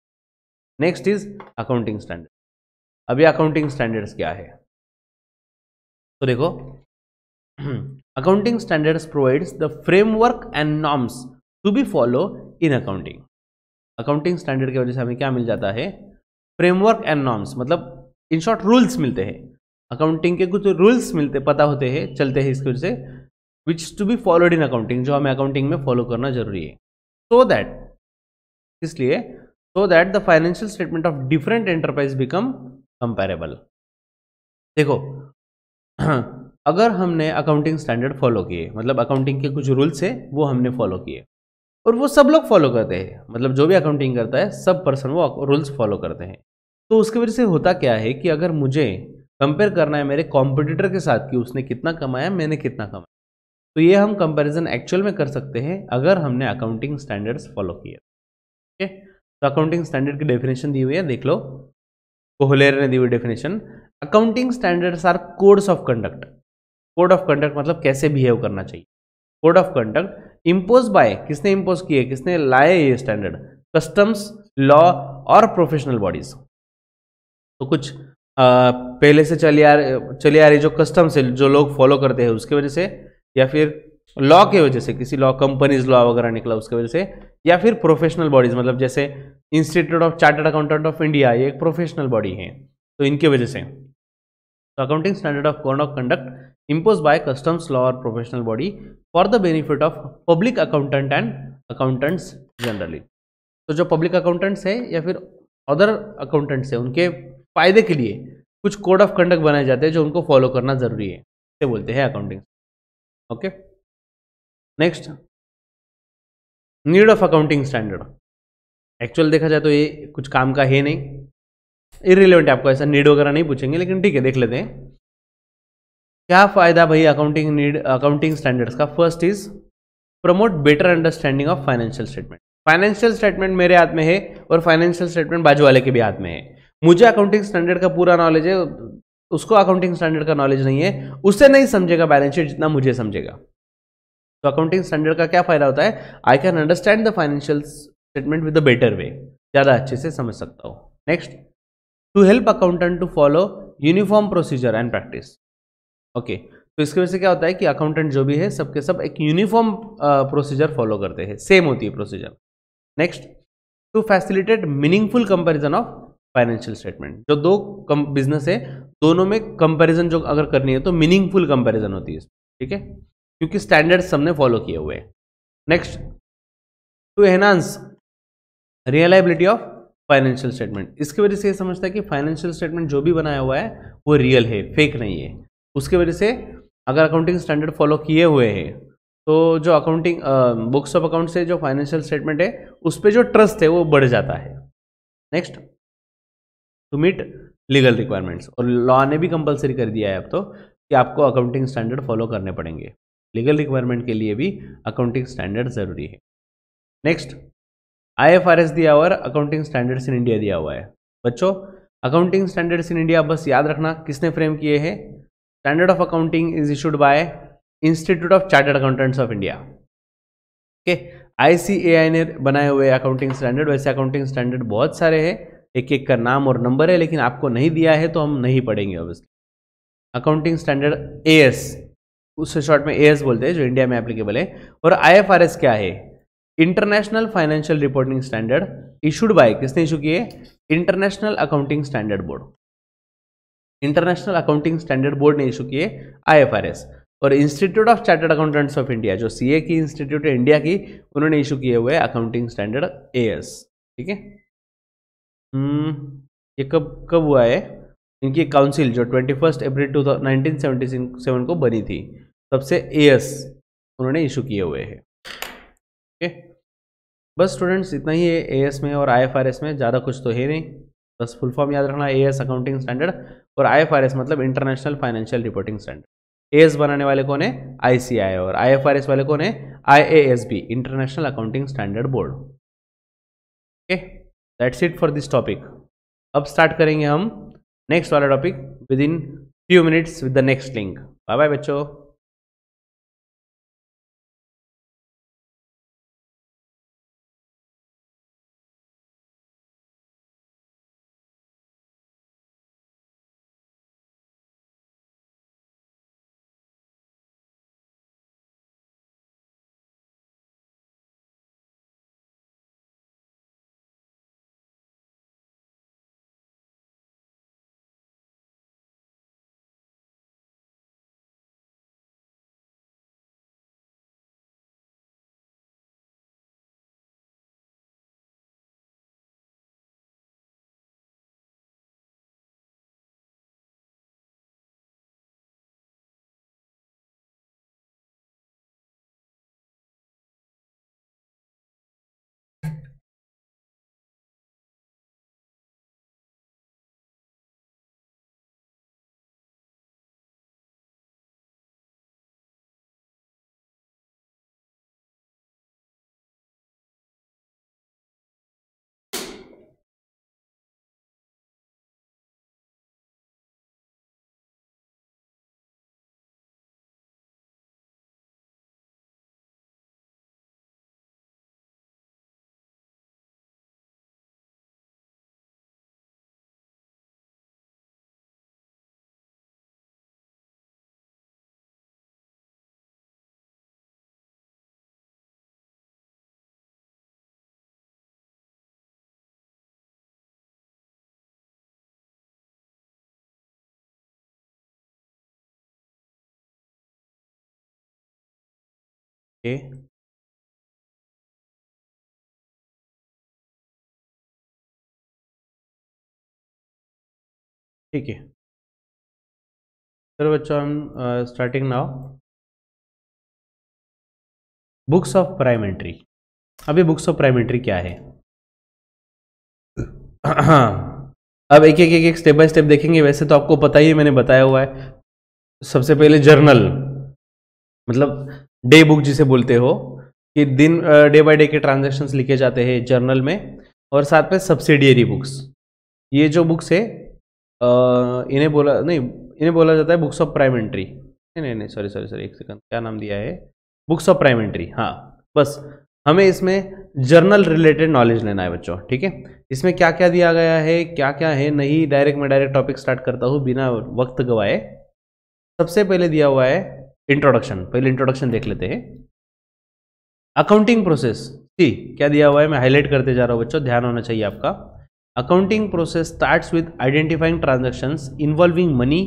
next is accounting standard अभी अकाउंटिंग स्टैंडर्ड्स क्या है तो देखो accounting standards provides the framework and norms to be follow in accounting accounting standard की वजह से हमें क्या मिल जाता है फ्रेमवर्क एंड नॉर्म्स मतलब इन शॉर्ट रूल्स मिलते हैं अकाउंटिंग के कुछ रूल्स मिलते पता होते हैं चलते हैं इसकी वजह से which to be followed in accounting जो हमें अकाउंटिंग में फॉलो करना जरूरी है सो दैट इसलिए so that the financial statement of different enterprise become comparable देखो अगर हमने अकाउंटिंग स्टैंडर्ड फॉलो किए मतलब अकाउंटिंग के कुछ रूल्स है वो हमने फॉलो किए और वो सब लोग फॉलो करते हैं मतलब जो भी अकाउंटिंग करता है सब पर्सन वो रूल्स फॉलो करते हैं तो उसकी वजह से होता क्या है कि अगर मुझे कंपेयर करना है मेरे कॉम्पिटिटर के साथ कि उसने कितना कमाया मैंने कितना कमाया तो ये हम कंपैरिजन एक्चुअल में कर सकते हैं अगर हमने अकाउंटिंग स्टैंडर्ड्स फॉलो किए ठीक है तो अकाउंटिंग स्टैंडर्ड की डेफिनेशन दी हुई है देख लो कोहलेर ने दी हुई definition accounting standards are codes of conduct code of conduct मतलब कैसे बिहेव करना चाहिए code of conduct impose by किसने इम्पोज किए किसने लाए ये स्टैंडर्ड कस्टम्स लॉ और प्रोफेशनल बॉडीज तो कुछ आ, पहले से चली आ चली आ रही जो कस्टम्स है जो लोग फॉलो करते हैं उसके वजह से या फिर लॉ के वजह से किसी लॉ कंपनीज लॉ वगैरह निकला उसके वजह से या फिर प्रोफेशनल बॉडीज मतलब जैसे institute of chartered accountant of India ये एक प्रोफेशनल बॉडी है तो इनके वजह से तो accounting standard of code of conduct impose by customs law और professional body for the benefit of public accountant and accountants generally तो जो पब्लिक अकाउंटेंट्स है या फिर अदर अकाउंटेंट्स है उनके फायदे के लिए कुछ कोड ऑफ कंडक्ट बनाए जाते हैं जो उनको फॉलो करना जरूरी है बोलते हैं accounting
okay next need of accounting standard
actual देखा जाए तो ये कुछ काम का है नहीं इरिलेवेंट आपको ऐसा नीड वगैरह नहीं पूछेंगे लेकिन ठीक है देख लेते हैं क्या फ़ायदा भाई अकाउंटिंग नीड अकाउंटिंग स्टैंडर्ड्स का first is promote better understanding of financial statement financial statement मेरे हाथ में है और फाइनेंशियल स्टेटमेंट बाजू वाले के भी हाथ में है मुझे अकाउंटिंग स्टैंडर्ड का पूरा नॉलेज है उसको अकाउंटिंग स्टैंडर्ड का नॉलेज नहीं है उससे नहीं समझेगा बैलेंस शीट जितना मुझे समझेगा तो अकाउंटिंग स्टैंडर्ड का क्या फायदा होता है I can understand the financial statement with a better way ज़्यादा अच्छे से समझ सकता हूँ next to help accountant to follow uniform procedure and practice okay तो इसकी वजह से क्या होता है कि अकाउंटेंट जो भी है सबके सब एक यूनिफॉर्म प्रोसीजर फॉलो करते हैं सेम होती है procedure next to facilitate meaningful comparison of financial statement जो दो कम बिजनेस है दोनों में कंपैरिजन जो अगर करनी है तो मीनिंगफुल कंपैरिजन होती है ठीक है क्योंकि स्टैंडर्ड सबने फॉलो किए हुए हैं next to enhance reliability of financial statement इसकी वजह से ये समझता है कि फाइनेंशियल स्टेटमेंट जो भी बनाया हुआ है वो रियल है फेक नहीं है उसकी वजह से अगर अकाउंटिंग स्टैंडर्ड फॉलो किए हुए हैं तो जो अकाउंटिंग बुक्स ऑफ अकाउंट से जो फाइनेंशियल स्टेटमेंट है उस पर जो ट्रस्ट है वो बढ़ जाता है next to meet legal requirements और लॉ ने भी कंपलसरी कर दिया है अब तो कि आपको अकाउंटिंग स्टैंडर्ड फॉलो करने पड़ेंगे लीगल रिक्वायरमेंट के लिए भी अकाउंटिंग स्टैंडर्ड ज़रूरी है नेक्स्ट आईएफआरएस दिया हुआ है अकाउंटिंग स्टैंडर्ड्स इन इंडिया दिया हुआ है बच्चों अकाउंटिंग स्टैंडर्ड्स इन इंडिया बस याद रखना किसने फ्रेम किए हैं standard of accounting is issued by institute of chartered accountants of India okay ICAI ने बनाए हुए अकाउंटिंग स्टैंडर्ड वैसे अकाउंटिंग स्टैंडर्ड बहुत सारे हैं एक एक का नाम और नंबर है लेकिन आपको नहीं दिया है तो हम नहीं पढ़ेंगे obviously accounting standard A S उससे शॉर्ट में ए एस बोलते हैं जो इंडिया में एप्लीकेबल है और आई एफ आर एस क्या है international financial reporting standard issued by किसने इशू किए international accounting standard board international accounting standard board ने इशू किए एस और institute of chartered accountants of India जो ए की इंस्टीट्यूट है इंडिया की उन्होंने इशू किए हुए अकाउंटिंग स्टैंडर्ड एस ठीक है हम्म, ये कब कब हुआ है इनकी काउंसिल जो twenty first April two nineteen seven को बनी थी तब से ए एस उन्होंने इशू किए हुए हैं ओके बस स्टूडेंट्स इतना ही है ए एस में और आई एफ आर एस में ज़्यादा कुछ तो है नहीं बस फुल फॉर्म याद रखना ए एस अकाउंटिंग स्टैंडर्ड और आई एफ आर एस मतलब international financial reporting standard A S बनाने वाले कौन है आई सी आई और आई एफ आर एस वाले कौन है I A S B international accounting standard board okay that's it for this topic अब स्टार्ट करेंगे हम नेक्स्ट वाला topic within few minutes with the next link bye bye बच्चों
okay ठीक है चलो बच्चों हम starting now
books of prime entry अभी बुक्स ऑफ प्राइमेंट्री क्या है अब एक एक एक एक स्टेप बाय स्टेप देखेंगे वैसे तो आपको पता ही है मैंने बताया हुआ है सबसे पहले जर्नल मतलब डे बुक जिसे बोलते हो कि दिन डे बाय डे के ट्रांजेक्शन लिखे जाते हैं जर्नल में और साथ में सब्सिडियरी बुक्स ये जो बुक्स है इन्हें बोला नहीं इन्हें बोला जाता है बुक्स ऑफ प्राइम एंट्री नहीं नहीं नहीं सॉरी सॉरी सॉरी एक सेकंड क्या नाम दिया है बुक्स ऑफ प्राइम एंट्री हाँ बस हमें इसमें जर्नल रिलेटेड नॉलेज लेना है बच्चों ठीक है इसमें क्या क्या दिया गया है क्या क्या है नहीं डायरेक्ट मैं डायरेक्ट टॉपिक स्टार्ट करता हूँ बिना वक्त गवाए सबसे पहले दिया हुआ है इंट्रोडक्शन पहले इंट्रोडक्शन देख लेते हैं अकाउंटिंग प्रोसेस सी क्या दिया हुआ है मैं हाईलाइट करते जा रहा हूँ बच्चों ध्यान होना चाहिए आपका accounting process starts with identifying transaction involving money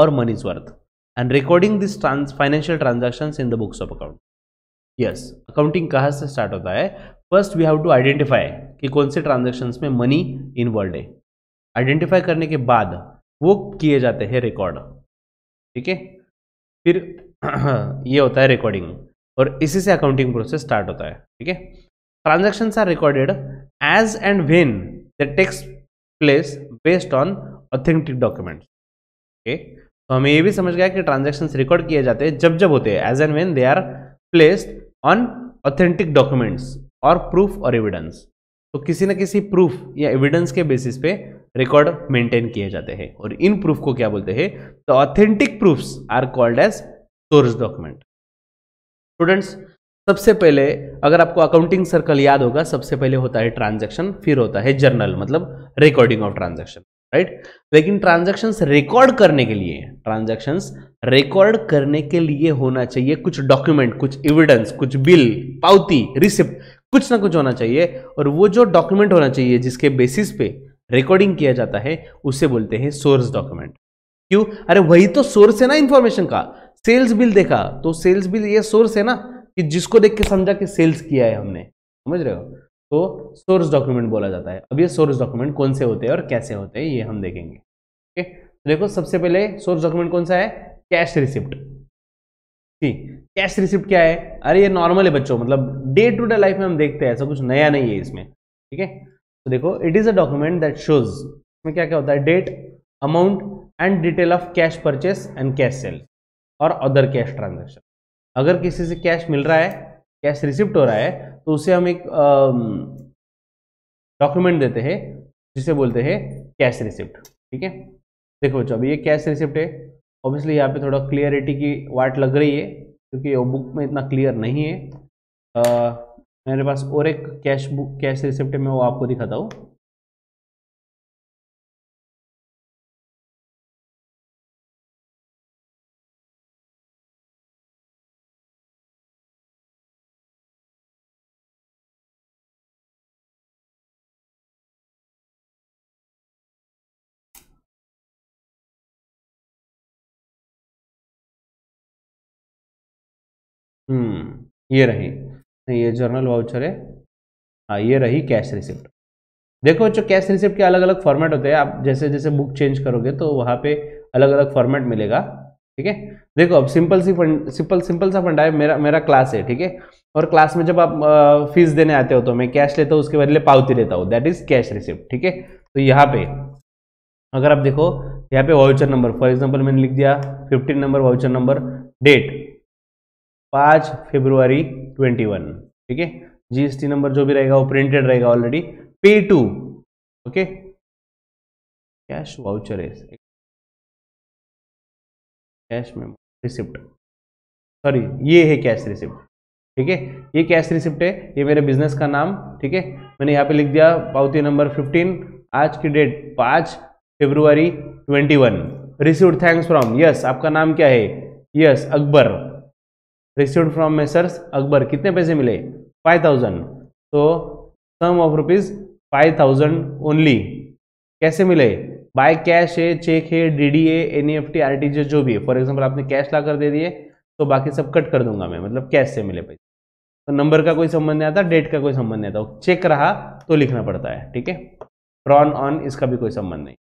और money's worth and recording this financial transaction in the books of account yes accounting कहाँ से स्टार्ट होता है first we have to identify कि कौन से ट्रांजेक्शन में मनी इन्वॉल्व है आइडेंटिफाई करने के बाद वो किए जाते हैं रिकॉर्ड ठीक है फिर ये होता है रिकॉर्डिंग और इसी से अकाउंटिंग प्रोसेस स्टार्ट होता है ठीक है transaction are recorded as and when the takes place based on authentic documents okay तो हमें ये भी समझ गया कि ट्रांजेक्शन रिकॉर्ड किए जाते हैं जब जब होते हैं as and when they are placed on authentic documents और प्रूफ और एविडेंस तो किसी न किसी प्रूफ या एविडेंस के बेसिस पे रिकॉर्ड मेंटेन किए जाते हैं और इन प्रूफ को क्या बोलते हैं the authentic proofs are called as source document students सबसे पहले अगर आपको अकाउंटिंग सर्कल याद होगा सबसे पहले होता है ट्रांजेक्शन फिर होता है जर्नल मतलब रिकॉर्डिंग ऑफ ट्रांजेक्शन राइट लेकिन ट्रांजेक्शन रिकॉर्ड करने के लिए ट्रांजेक्शन रिकॉर्ड करने के लिए होना चाहिए कुछ डॉक्यूमेंट कुछ एविडेंस कुछ बिल पावती रिसिप्ट कुछ ना कुछ होना चाहिए और वो जो डॉक्यूमेंट होना चाहिए जिसके बेसिस पे रिकॉर्डिंग किया जाता है उसे बोलते हैं सोर्स डॉक्यूमेंट क्यों अरे वही तो सोर्स है ना इन्फॉर्मेशन का सेल्स बिल देखा तो सेल्स बिल ये सोर्स है ना कि जिसको देख के समझा कि सेल्स किया है हमने समझ रहे हो तो सोर्स डॉक्यूमेंट बोला जाता है अब ये सोर्स डॉक्यूमेंट कौन से होते हैं और कैसे होते हैं ये हम देखेंगे ओके तो देखो सबसे पहले सोर्स डॉक्यूमेंट कौन सा है कैश रिसिप्ट कैश रिसिप्ट क्या है अरे ये नॉर्मल है बच्चों मतलब डे टू डे लाइफ में हम देखते हैं ऐसा कुछ नया नहीं है इसमें ठीक है तो देखो it is a document that shows इसमें क्या क्या होता है date amount and detail of cash purchase and cash sale और अदर कैश ट्रांजेक्शन अगर किसी से कैश मिल रहा है कैश रिसिप्ट हो रहा है तो उसे हम एक डॉक्यूमेंट देते हैं जिसे बोलते हैं कैश रिसिप्ट ठीक है देखो बच्चों अभी ये कैश रिसिप्ट है ऑब्वियसली यहाँ पे थोड़ा क्लियरिटी की वाट लग रही है क्योंकि वो बुक में इतना क्लियर नहीं है आ, मेरे पास और एक कैश बुक कैश रिसिप्ट है मैं वो
आपको दिखाता हूँ
हम्म, ये रही नहीं तो ये जर्नल वाउचर है हाँ ये रही कैश रिसिप्ट देखो जो कैश रिसिप्ट के अलग अलग फॉर्मेट होते हैं आप जैसे जैसे बुक चेंज करोगे तो वहाँ पे अलग अलग फॉर्मेट मिलेगा ठीक है देखो अब सिंपल सी फंड सिंपल सिंपल सा फंड है मेरा मेरा क्लास है ठीक है और क्लास में जब आप फीस देने आते हो तो मैं कैश लेता हूँ उसके बदले पावती लेता हूँ दैट इज कैश रिसिप्ट ठीक है तो यहाँ पे अगर आप देखो यहाँ पे वाउचर नंबर फॉर एग्जाम्पल मैंने लिख दिया fifteen number voucher number date पाँच फेब्रुआरी वन ठीक है जीएसटी नंबर जो भी रहेगा वो प्रिंटेड रहेगा already pay to okay cash voucher है कैश में रिसिप्ट सॉरी ये है कैश रिसिप्ट ठीक है ये कैश रिसिप्ट है ये मेरे बिजनेस का नाम ठीक है मैंने यहाँ पे लिख दिया पावती नंबर फिफ्टीन आज की date February twenty one receive thanks from yes आपका नाम क्या है yes Akbar received from messrs Akbar कितने पैसे मिले फाइव थाउजेंड तो sum of rupees five thousand only कैसे मिले बाय कैश है चेक है D D A N E F T R T G जो भी है फॉर एग्जाम्पल आपने कैश ला कर दे दिए तो बाकी सब कट कर दूंगा मैं मतलब कैश से मिले पैसे तो नंबर का कोई संबंध नहीं आता डेट का कोई संबंध नहीं आता चेक रहा तो लिखना पड़ता है ठीक है प्रॉन ऑन इसका भी कोई संबंध नहीं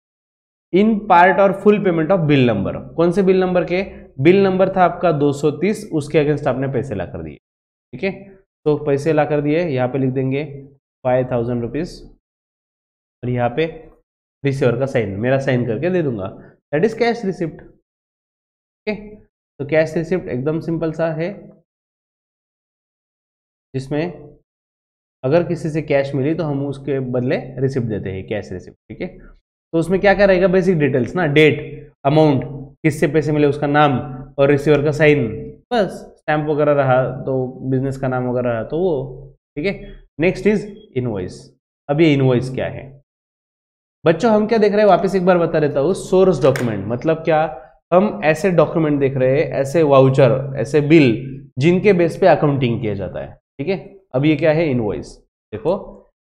इन पार्ट और full payment of bill number कौन से बिल नंबर के बिल नंबर था आपका 230 उसके अगेंस्ट आपने पैसे ला कर दिए ठीक है तो पैसे ला कर दिए यहाँ पे लिख देंगे फाइव थाउजेंड रुपीज़ और यहाँ पे रिसीवर का साइन मेरा साइन करके दे दूंगा that is cash receipt
okay
तो कैश रिसिप्ट एकदम सिंपल सा है जिसमें अगर किसी से कैश मिली तो हम उसके बदले रिसिप्ट देते हैं कैश रिसिप्ट ठीक है तो उसमें क्या क्या रहेगा बेसिक डिटेल्स ना डेट अमाउंट किससे पैसे मिले उसका नाम और रिसीवर का साइन बस स्टैम्प वगैरह रहा तो बिजनेस का नाम वगैरह रहा तो वो ठीक है नेक्स्ट इज इनवॉइस अब ये इनवॉइस क्या है बच्चों हम क्या देख रहे हैं वापस एक बार बता देता हूँ सोर्स डॉक्यूमेंट मतलब क्या हम ऐसे डॉक्यूमेंट देख रहे हैं ऐसे वाउचर ऐसे बिल जिनके बेस पे अकाउंटिंग किया जाता है ठीक है अब ये क्या है इनवॉइस देखो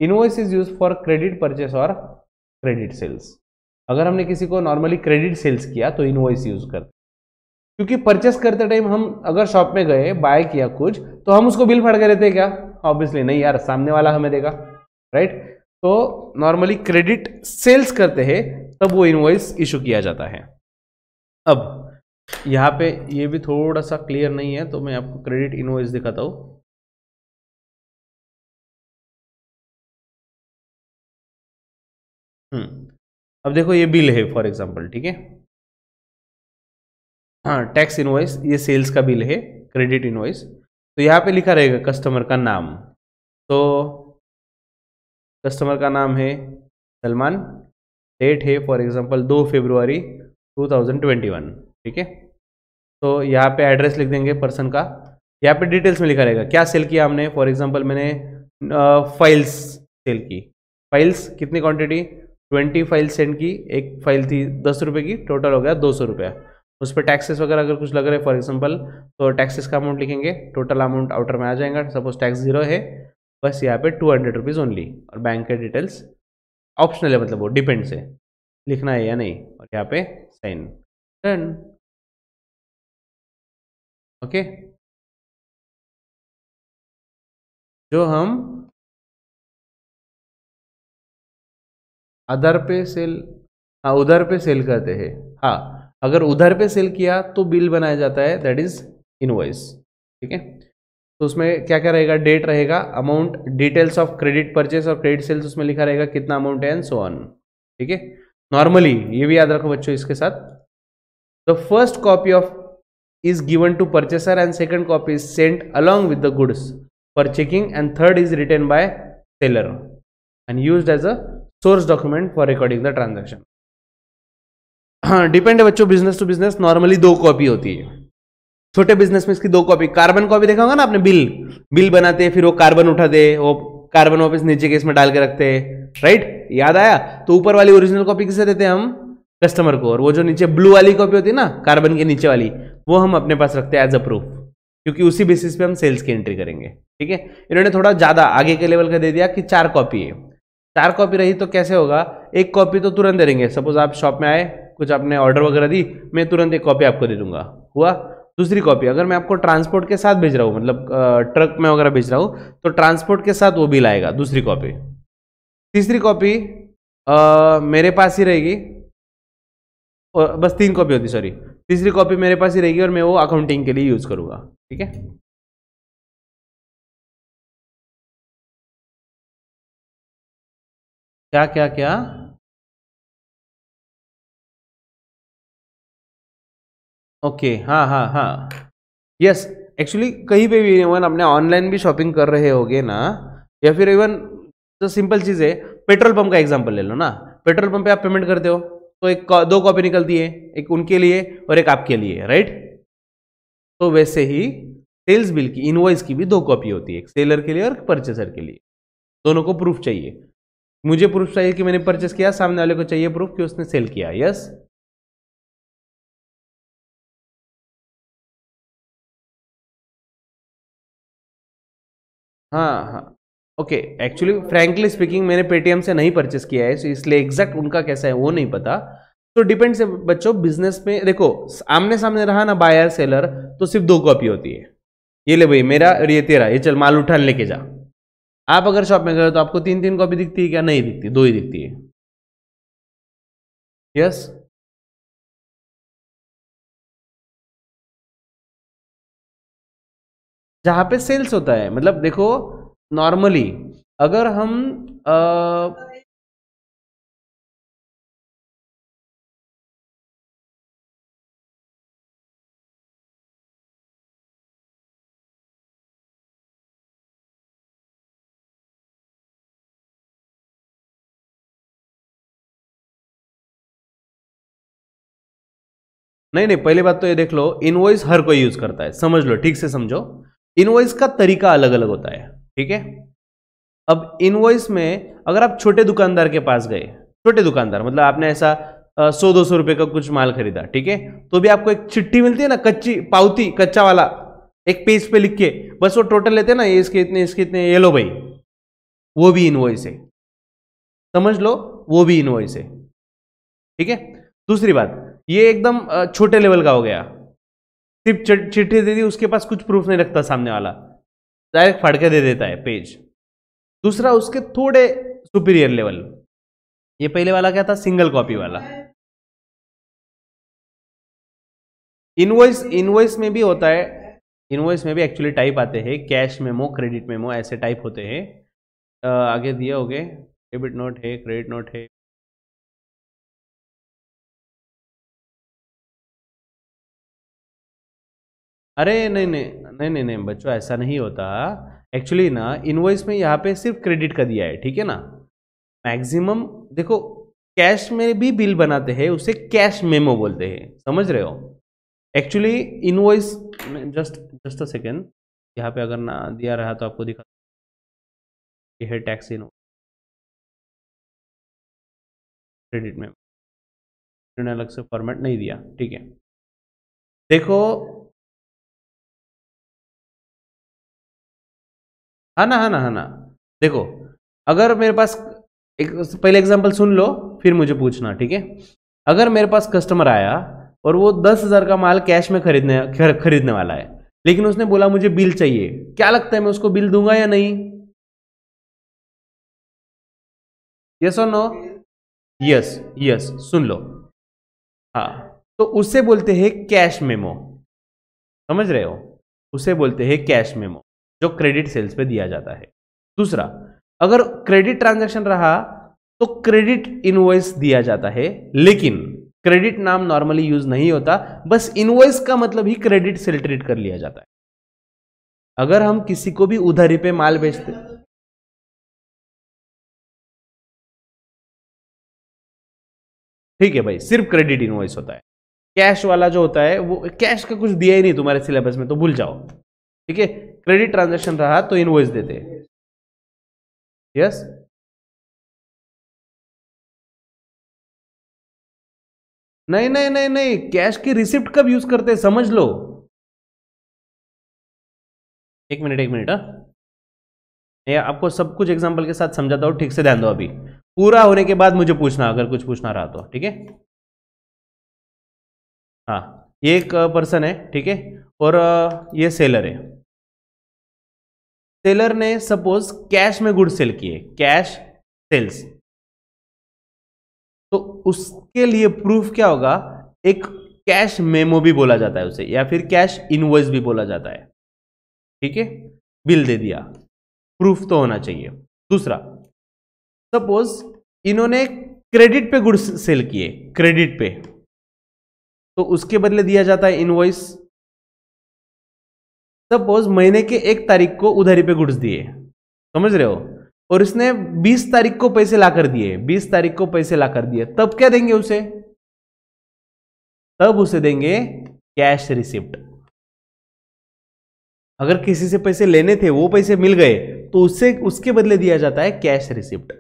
invoice is use for credit purchase और क्रेडिट सेल्स अगर हमने किसी को नॉर्मली क्रेडिट सेल्स किया तो इनवॉइस यूज करते क्योंकि परचेस करते टाइम हम अगर शॉप में गए बाय किया कुछ तो हम उसको बिल फाड़ के रहते क्या ऑब्वियसली नहीं यार सामने वाला हमें देगा राइट तो नॉर्मली क्रेडिट सेल्स करते हैं तब वो इनवॉइस इशू किया जाता है अब यहाँ पे ये भी थोड़ा सा क्लियर नहीं है तो मैं आपको क्रेडिट
इनवॉइस दिखाता हूँ हम्म। अब देखो ये बिल है फॉर एग्जाम्पल ठीक है
हाँ टैक्स इनवॉइस ये सेल्स का बिल है क्रेडिट इनवॉइस तो यहाँ पे लिखा रहेगा कस्टमर का नाम तो कस्टमर का नाम है सलमान डेट है फॉर एग्जांपल दो फेब्रुआरी 2021 ठीक है तो यहाँ पे एड्रेस लिख देंगे पर्सन का यहाँ पे डिटेल्स में लिखा रहेगा क्या सेल किया हमने फॉर एग्जाम्पल मैंने फाइल्स सेल की फाइल्स कितनी क्वांटिटी ट्वेंटी फाइल सेंड की एक फाइल थी दस रुपये की टोटल हो गया दो सौ रुपया उस पर टैक्सेस वगैरह अगर कुछ लग रहे हैं फॉर एग्जाम्पल तो टैक्सेस का अमाउंट लिखेंगे टोटल अमाउंट आउटर में आ जाएगा सपोज टैक्स जीरो है बस यहाँ पे टू हंड्रेड रुपीज़ ओनली और बैंक के डिटेल्स ऑप्शनल है मतलब वो डिपेंड्स है लिखना है या नहीं और यहाँ पे साइन
डन ओके जो हम
अदर पे सेल हाँ उधर पे सेल करते हैं हाँ अगर उधर पे सेल किया तो बिल बनाया जाता है दैट इज इनवॉइस ठीक है तो उसमें क्या क्या रहेगा डेट रहेगा amount details of credit purchase और क्रेडिट सेल्स उसमें लिखा रहेगा कितना अमाउंट है एंड सो ऑन ठीक है नॉर्मली ये भी याद रखो बच्चों इसके साथ the first copy of is given to purchaser and second copy is sent along with the goods for checking and third is return by seller and use as a source document for recording the transaction depend है बच्चों business to business normally दो copy होती है छोटे business में इसकी दो copy carbon copy देखा होगा ना आपने बिल बिल बनाते फिर वो कार्बन दे वो कार्बन वापस नीचे के इसमें डाल के रखते हैं राइट याद आया तो ऊपर वाली ओरिजिनल कॉपी किसे देते हैं हम कस्टमर को और वो जो नीचे ब्लू वाली कॉपी होती है ना कार्बन के नीचे वाली वो हम अपने पास रखते हैं एज अ प्रूफ क्योंकि उसी बेसिस पे हम सेल्स की एंट्री करेंगे ठीक है इन्होंने थोड़ा ज़्यादा आगे के लेवल का दे दिया कि चार कॉपी है चार कॉपी रही तो कैसे होगा एक कॉपी तो तुरंत दे देंगे सपोज आप शॉप में आए कुछ आपने ऑर्डर वगैरह दी मैं तुरंत एक कॉपी आपको दे दूंगा हुआ दूसरी कॉपी अगर मैं आपको ट्रांसपोर्ट के साथ भेज रहा हूँ मतलब ट्रक में वगैरह भेज रहा हूँ तो ट्रांसपोर्ट के साथ वो भी लाएगा दूसरी कॉपी तीसरी कॉपी मेरे पास ही रहेगी और बस तीन कॉपी होती सॉरी तीसरी कॉपी मेरे पास ही रहेगी और मैं वो अकाउंटिंग के लिए यूज़ करूँगा
ठीक है क्या क्या क्या
ओके हाँ हाँ हाँ यस एक्चुअली कहीं पे भी इवन अपने ऑनलाइन भी शॉपिंग कर रहे हो ना या फिर इवन तो सिंपल चीज़ है पेट्रोल पंप का एग्जांपल ले लो ना पेट्रोल पंप पे आप पेमेंट करते हो तो एक दो कॉपी निकलती है एक उनके लिए और एक आपके लिए राइट तो वैसे ही सेल्स बिल की इनवॉइस की भी दो कॉपी होती है एक सेलर के लिए और परचेसर के लिए दोनों को प्रूफ चाहिए मुझे प्रूफ चाहिए कि मैंने परचेस किया सामने वाले को चाहिए प्रूफ कि उसने सेल किया यस हाँ हाँ ओके एक्चुअली फ्रैंकली स्पीकिंग मैंने पेटीएम से नहीं परचेस किया है इसलिए एग्जैक्ट उनका कैसा है वो नहीं पता तो डिपेंड से बच्चों बिजनेस में देखो आमने सामने रहा ना बायर सेलर तो सिर्फ दो कॉपी होती है ये ले भाई मेरा और ये तेरा ये चल माल उठान लेके जा आप अगर शॉप में गए तो आपको तीन तीन कॉपी दिखती है क्या नहीं दिखती दो ही दिखती है यस yes?
जहां पे सेल्स होता है मतलब देखो नॉर्मली अगर हम आ,
नहीं नहीं पहली बात तो ये देख लो इनवॉइस हर कोई यूज करता है समझ लो ठीक से समझो इनवॉइस का तरीका अलग अलग होता है ठीक है अब इनवॉइस में अगर आप छोटे दुकानदार के पास गए छोटे दुकानदार मतलब आपने ऐसा सौ दो सौ रुपये का कुछ माल खरीदा ठीक है तो भी आपको एक चिट्ठी मिलती है ना कच्ची पावती कच्चा वाला एक पेज पे लिख के बस वो टोटल लेते हैं ना ये इसके इतने इसके इतने ये लो भाई वो भी इनवॉइस है समझ लो वो भी इनवॉइस है ठीक है दूसरी बात ये एकदम छोटे लेवल का हो गया सिर्फ चिट्ठी दे दी उसके पास कुछ प्रूफ नहीं रखता सामने वाला डायरेक्ट फाड़ के दे देता है पेज दूसरा उसके थोड़े सुपीरियर
लेवल ये पहले वाला क्या था सिंगल कॉपी वाला
इनवॉइस इनवॉइस में भी होता है इनवॉइस में भी एक्चुअली टाइप आते हैं कैश मेमो क्रेडिट मेमो ऐसे टाइप होते हैं आगे दिया हो गए डेबिट नोट है क्रेडिट नोट है अरे नहीं नहीं नहीं नहीं नहीं बच्चों ऐसा नहीं होता एक्चुअली ना इनवॉइस में यहाँ पे सिर्फ क्रेडिट का दिया है ठीक है ना मैक्सिमम देखो कैश में भी बिल बनाते हैं उसे कैश मेमो बोलते हैं समझ रहे हो actually invoice just just a second यहाँ पे अगर ना दिया रहा तो आपको दिखा ये है टैक्स इनवॉइस
क्रेडिट में अलग से फॉर्मेट नहीं दिया ठीक है देखो
है हाँ ना है हाँ ना है हाँ ना देखो अगर मेरे पास एक पहले एग्जाम्पल सुन लो फिर मुझे पूछना ठीक है अगर मेरे पास कस्टमर आया और वो दस हज़ार का माल कैश में खरीदने खर, खरीदने वाला है लेकिन उसने बोला मुझे बिल चाहिए क्या लगता है मैं उसको बिल दूंगा या नहीं यस और नो यस यस सुन लो हाँ तो उसे बोलते हैं कैश मेमो समझ रहे हो उसे बोलते हैं कैश मेमो जो क्रेडिट सेल्स पे दिया जाता है दूसरा अगर क्रेडिट ट्रांजैक्शन रहा तो क्रेडिट इनवॉइस दिया जाता है लेकिन क्रेडिट नाम नॉर्मली यूज नहीं होता बस इनवॉइस का मतलब ही क्रेडिट सेल ट्रीट कर लिया जाता है अगर हम किसी को भी उधारी पे माल बेचते
ठीक है भाई सिर्फ क्रेडिट इनवॉइस होता है
कैश वाला जो होता है वो कैश का कुछ दिया ही नहीं तुम्हारे सिलेबस में तो भूल जाओ ठीक है क्रेडिट ट्रांजेक्शन रहा तो इनवॉइस देते यस
नहीं नहीं नहीं नहीं
कैश की रिसिप्ट कब यूज करते हैं समझ लो एक मिनट एक मिनट हाँ आपको सब कुछ एग्जांपल के साथ समझाता हूँ ठीक से ध्यान दो अभी पूरा होने के बाद मुझे पूछना अगर कुछ पूछना रहा तो ठीक है हाँ ये एक पर्सन है ठीक है और ये सेलर है सेलर ने सपोज कैश में गुड सेल किए कैश सेल्स तो उसके लिए प्रूफ क्या होगा एक कैश मेमो भी बोला जाता है उसे या फिर कैश इनवॉइस भी बोला जाता है ठीक है बिल दे दिया प्रूफ तो होना चाहिए दूसरा सपोज इन्होंने क्रेडिट पे गुड्स सेल किए क्रेडिट पे तो उसके बदले दिया जाता है इनवॉइस सपोज महीने के एक तारीख को उधारी पे गुड्स दिए समझ रहे हो और उसने 20 तारीख को पैसे ला कर दिए 20 तारीख को पैसे ला कर दिए तब क्या देंगे उसे तब उसे देंगे कैश रिसिप्ट अगर किसी से पैसे लेने थे वो पैसे मिल गए तो उससे उसके बदले दिया जाता है कैश रिसिप्ट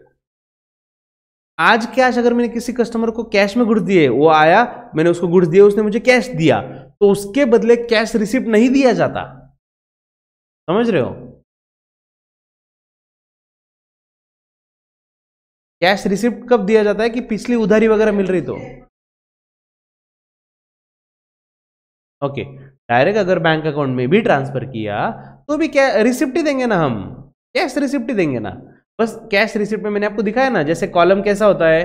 आज कैश अगर मैंने किसी कस्टमर को कैश में गुड्स दिए वो आया मैंने उसको गुड्स दिए उसने मुझे कैश दिया तो उसके बदले कैश रिसिप्ट नहीं दिया जाता
समझ रहे हो कैश रिसिप्ट कब दिया जाता है कि पिछली उधारी वगैरह मिल रही तो
ओके डायरेक्ट अगर बैंक अकाउंट में भी ट्रांसफर किया तो भी क्या रिसिप्ट ही देंगे ना हम कैश रिसिप्ट ही देंगे ना बस कैश रिसिप्ट में मैंने आपको दिखाया ना जैसे कॉलम कैसा होता है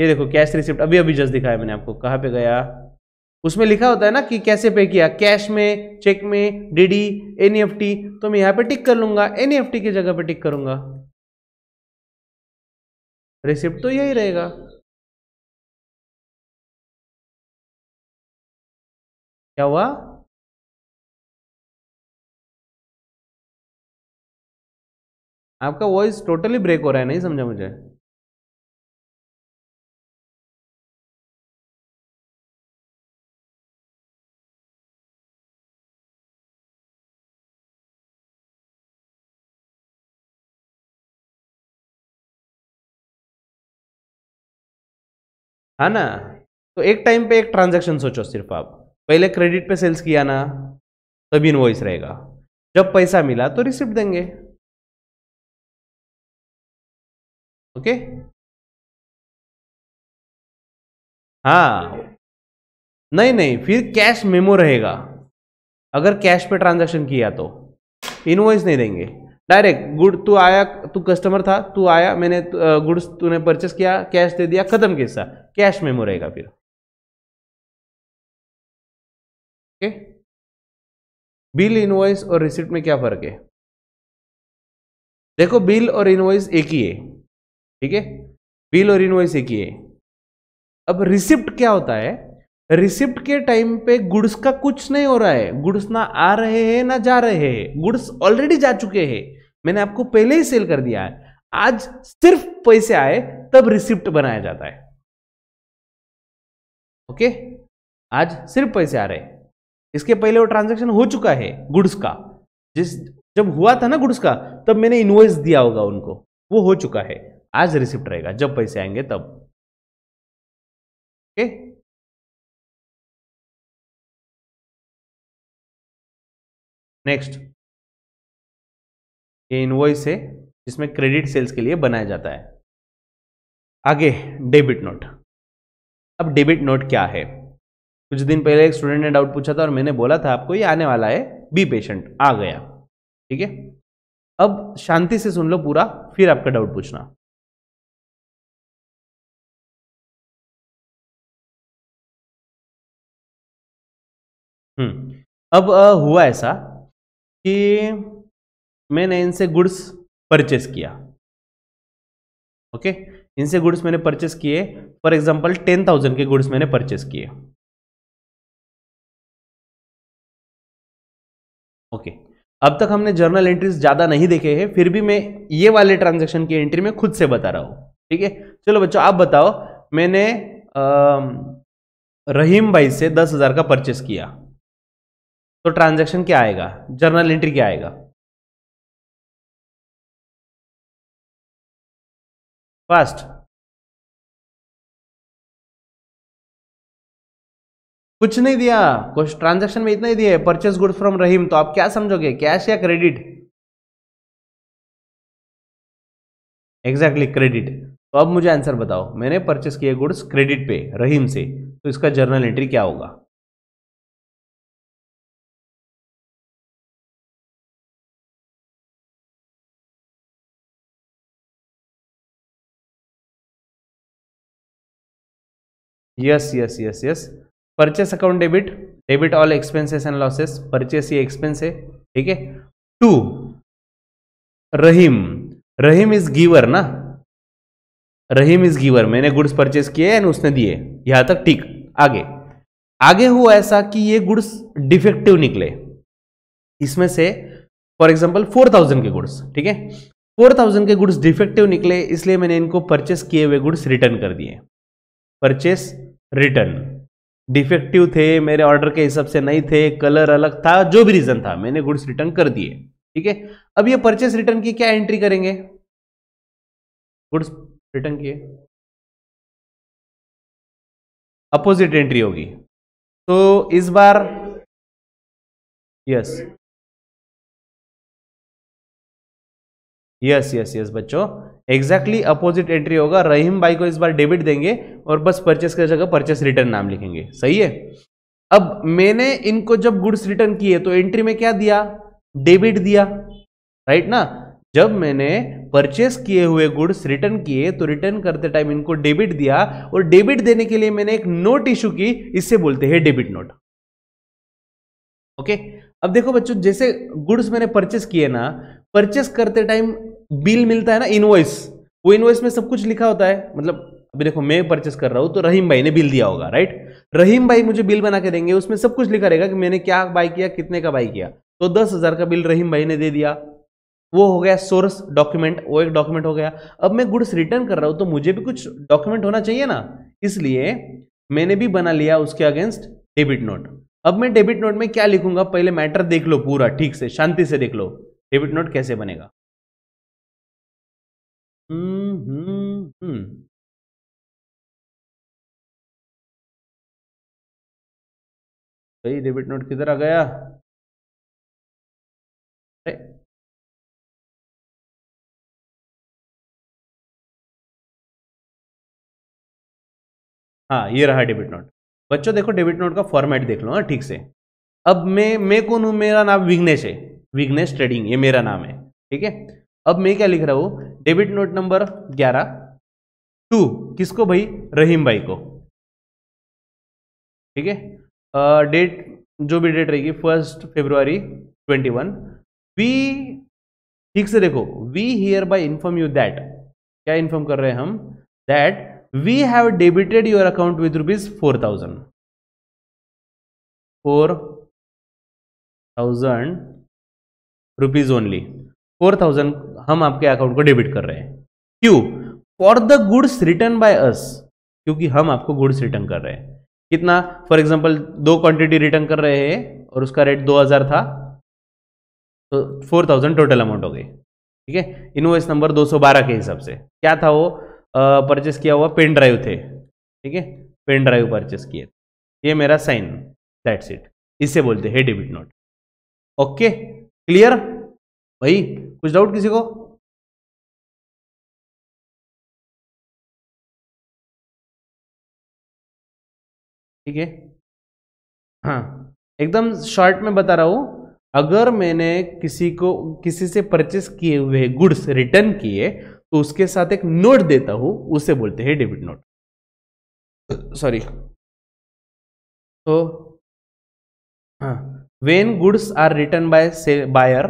ये देखो कैश रिसिप्ट अभी अभी जस्ट दिखाया मैंने आपको कहाँ पे गया उसमें लिखा होता है ना कि कैसे पे किया कैश में चेक में डीडी एनईएफटी e तो मैं यहां पे टिक कर लूंगा एनईएफटी e की जगह पे टिक करूंगा
रिसिप्ट तो यही रहेगा क्या हुआ आपका वॉइस टोटली ब्रेक हो रहा है नहीं समझा मुझे
है हाँ ना तो एक टाइम पे एक ट्रांजेक्शन सोचो सिर्फ आप पहले क्रेडिट पे सेल्स किया ना तभी इनवॉइस रहेगा जब पैसा
मिला तो रिसिप्ट देंगे ओके हाँ नहीं
नहीं फिर कैश मेमो रहेगा अगर कैश पे ट्रांजैक्शन किया तो इनवॉइस नहीं देंगे डायरेक्ट गुड तू आया तू कस्टमर था तू आया मैंने गुड्स तूने परचेस किया कैश दे दिया खत्म किस्सा कैश मेमो रहेगा फिर
ओके बिल इनवॉइस और रिसिप्ट में क्या फर्क है देखो बिल और इनवॉइस एक ही है ठीक है
बिल और इनवॉइस एक ही है अब रिसिप्ट क्या होता है रिसिप्ट के टाइम पे गुड्स का कुछ नहीं हो रहा है गुड्स ना आ रहे हैं ना जा रहे हैं गुड्स ऑलरेडी जा चुके हैं मैंने आपको पहले ही सेल कर दिया है आज सिर्फ पैसे आए तब रिसिप्ट बनाया जाता है ओके आज सिर्फ पैसे आ रहे इसके पहले वो ट्रांजैक्शन हो चुका है गुड्स का जिस जब हुआ था ना गुड्स का तब मैंने इन्वॉइस दिया होगा उनको वो हो चुका है आज रिसिप्ट रहेगा
जब पैसे आएंगे तब ओके नेक्स्ट
ये इनवॉइस है जिसमें क्रेडिट सेल्स के लिए बनाया जाता है आगे डेबिट नोट अब डेबिट नोट क्या है कुछ दिन पहले एक स्टूडेंट ने डाउट पूछा था और मैंने बोला था आपको ये आने वाला है बी पेशेंट आ गया ठीक है अब शांति से सुन लो पूरा फिर आपका डाउट पूछना
हम्म अब हुआ ऐसा कि
मैंने इनसे गुड्स परचेस किया ओके इनसे गुड्स मैंने परचेस किए फॉर एग्जाम्पल टेन थाउजेंड के गुड्स मैंने परचेस किए ओके अब तक हमने जर्नल एंट्रीज ज़्यादा नहीं देखे हैं फिर भी मैं ये वाले ट्रांजेक्शन की एंट्री में खुद से बता रहा हूँ ठीक है चलो बच्चों आप बताओ मैंने आ, रहीम भाई से दस हज़ार का परचेस किया तो ट्रांजेक्शन क्या आएगा जर्नल एंट्री क्या आएगा
फर्स्ट कुछ
नहीं दिया कुछ ट्रांजैक्शन में इतना ही दिया परचेस गुड फ्रॉम रहीम तो आप क्या समझोगे कैश या क्रेडिट एग्जैक्टली क्रेडिट तो अब मुझे आंसर बताओ मैंने परचेस किए गुड्स क्रेडिट पे रहीम से तो इसका जर्नल एंट्री क्या होगा yes yes yes yes purchase account debit debit all expenses and losses purchase ये एक्सपेंस है ठीक है to Rahim Rahim is giver ना रहीम इज गिवर मैंने गुड्स परचेस किए एंड उसने दिए यहां तक ठीक आगे आगे हुआ ऐसा कि ये गुड्स डिफेक्टिव निकले इसमें से फॉर एग्जाम्पल फोर थाउजेंड के गुड्स ठीक है फोर थाउजेंड के गुड्स डिफेक्टिव निकले इसलिए मैंने इनको परचेस किए हुए गुड्स रिटर्न कर दिए परचेस रिटर्न डिफेक्टिव थे मेरे ऑर्डर के हिसाब से नहीं थे कलर अलग था जो भी रीजन था मैंने गुड्स रिटर्न कर दिए ठीक है अब ये परचेस रिटर्न की क्या एंट्री करेंगे गुड्स रिटर्न किए
अपोजिट एंट्री होगी तो इस बार
यस यस यस यस बच्चों एग्जैक्टली अपोजिट एंट्री होगा रहीम भाई को इस बार डेबिट देंगे और बस परचेस की जगह परचेस रिटर्न नाम लिखेंगे सही है अब मैंने इनको जब गुड्स रिटर्न किए तो एंट्री में क्या दिया डेबिट दिया राइट ना जब मैंने परचेस किए हुए गुड्स रिटर्न किए तो रिटर्न करते टाइम इनको डेबिट दिया और डेबिट देने के लिए मैंने एक नोट इशू की इससे बोलते हैं डेबिट नोट ओके अब देखो बच्चों जैसे गुड्स मैंने परचेस किए ना परचेस करते टाइम बिल मिलता है ना इनवॉइस वो इनवॉइस में सब कुछ लिखा होता है मतलब अभी देखो मैं परचेस कर रहा हूं तो रहीम भाई ने बिल दिया होगा राइट रहीम भाई मुझे बिल बना के देंगे उसमें सब कुछ लिखा रहेगा कि मैंने क्या बाय किया कितने का बाई किया तो दस हज़ार का बिल रहीम भाई ने दे दिया वो हो गया सोर्स डॉक्यूमेंट वो एक डॉक्यूमेंट हो गया अब मैं गुड्स रिटर्न कर रहा हूं तो मुझे भी कुछ डॉक्यूमेंट होना चाहिए ना इसलिए मैंने भी बना लिया उसके अगेंस्ट डेबिट नोट अब मैं डेबिट नोट में क्या लिखूंगा पहले मैटर देख लो पूरा ठीक से शांति से देख लो डेबिट नोट कैसे बनेगा
हम्म हम्म भाई हम्म। डेबिट नोट किधर आ गया अरे
हाँ ये रहा डेबिट नोट बच्चों देखो डेबिट नोट का फॉर्मेट देख लो ना हाँ, ठीक से अब मैं मैं कौन हूँ मेरा नाम विघ्नेश है विग्नेश ट्रेडिंग ये मेरा नाम है ठीक है अब मैं क्या लिख रहा हूँ डेबिट नोट नंबर ग्यारह टू किसको भाई रहीम भाई को ठीक है डेट जो भी डेट रहेगी first February twenty one we ठीक से देखो we hereby inform you that क्या इन्फॉर्म कर रहे हैं हम that we have debited your account with rupees four thousand four thousand rupees only four thousand हम आपके अकाउंट को डेबिट कर रहे हैं क्यों for the goods return by us क्योंकि हम आपको गुड्स रिटर्न कर रहे हैं कितना फॉर एग्जाम्पल दो क्वांटिटी रिटर्न कर रहे हैं और उसका रेट दो हज़ार था तो फोर थाउजेंड टोटल अमाउंट हो गई ठीक है इनवॉइस नंबर दो सौ बारह के हिसाब से क्या था वो परचेस किया हुआ पेन ड्राइव थे ठीक है पेन ड्राइव परचेस किए ये मेरा साइन दैट्स इट इससे बोलते हैं डेबिट नोट ओके क्लियर
भाई कुछ डाउट किसी को ठीक है
हाँ एकदम शॉर्ट में बता रहा हूं अगर मैंने किसी को किसी से परचेस किए हुए गुड्स रिटर्न किए तो उसके साथ एक नोट देता हूं उसे बोलते हैं डेबिट नोट सॉरी तो हाँ when goods are written by से buyer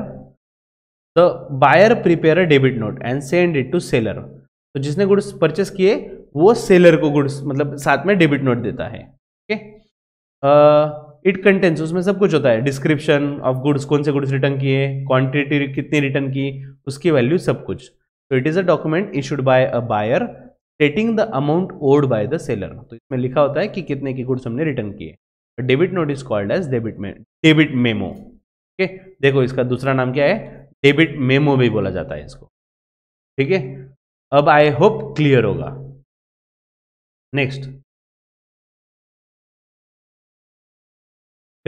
the buyer prepare a debit note and send it to seller तो जिसने गुड्स परचेस किए वो सेलर को गुड्स मतलब साथ में डेबिट नोट देता है ओके इट कंटेंट्स उसमें सब कुछ होता है डिस्क्रिप्शन ऑफ गुड्स कौन से गुड्स रिटर्न किए क्वांटिटी कितनी रिटर्न की उसकी वैल्यू सब कुछ तो it is a document issued by a buyer stating the amount owed by the seller तो इसमें लिखा होता है कि कितने की गुड्स हमने रिटर्न किए debit note is called as debit मे डेबिट मेमो ओके देखो इसका दूसरा नाम क्या है डेबिट मेमो भी बोला जाता है इसको ठीक है अब आई होप क्लियर होगा next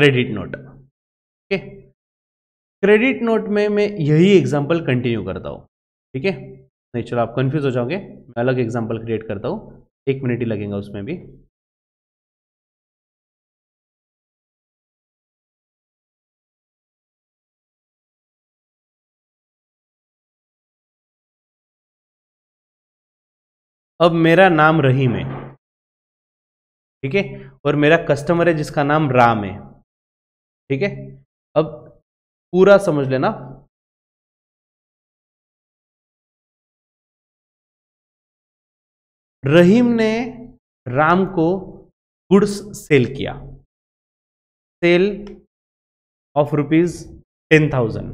credit note okay credit note में मैं यही एग्जांपल कंटिन्यू करता हूं ठीक है नहीं चलो आप कंफ्यूज हो जाओगे मैं अलग एग्जांपल क्रिएट करता हूँ एक मिनट ही लगेगा उसमें भी अब मेरा नाम रहीम है ठीक है और मेरा कस्टमर है जिसका नाम राम है ठीक है अब पूरा समझ लेना
रहीम ने राम को गुड्स सेल किया sale of rupees ten thousand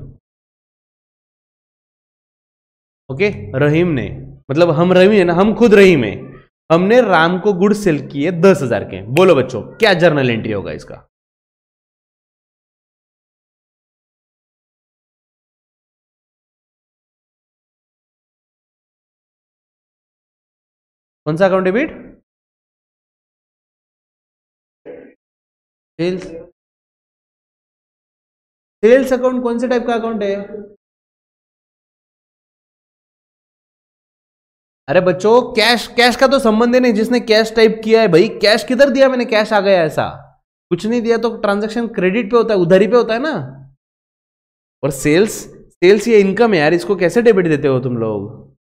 okay Rahim ने मतलब हम रही है ना हम खुद रही में हमने राम को गुड सेल किए दस हजार के बोलो बच्चों क्या जर्नल एंट्री होगा इसका
कौन सा account debit sales sales account कौन से टाइप का अकाउंट है अरे बच्चों कैश कैश
का तो संबंध ही नहीं जिसने कैश टाइप किया है भाई कैश किधर दिया मैंने कैश आ गया ऐसा कुछ नहीं दिया तो ट्रांजेक्शन क्रेडिट पे होता है ही पे होता है ना और सेल्स सेल्स ये इनकम है यार इसको कैसे डेबिट देते हो तुम लोग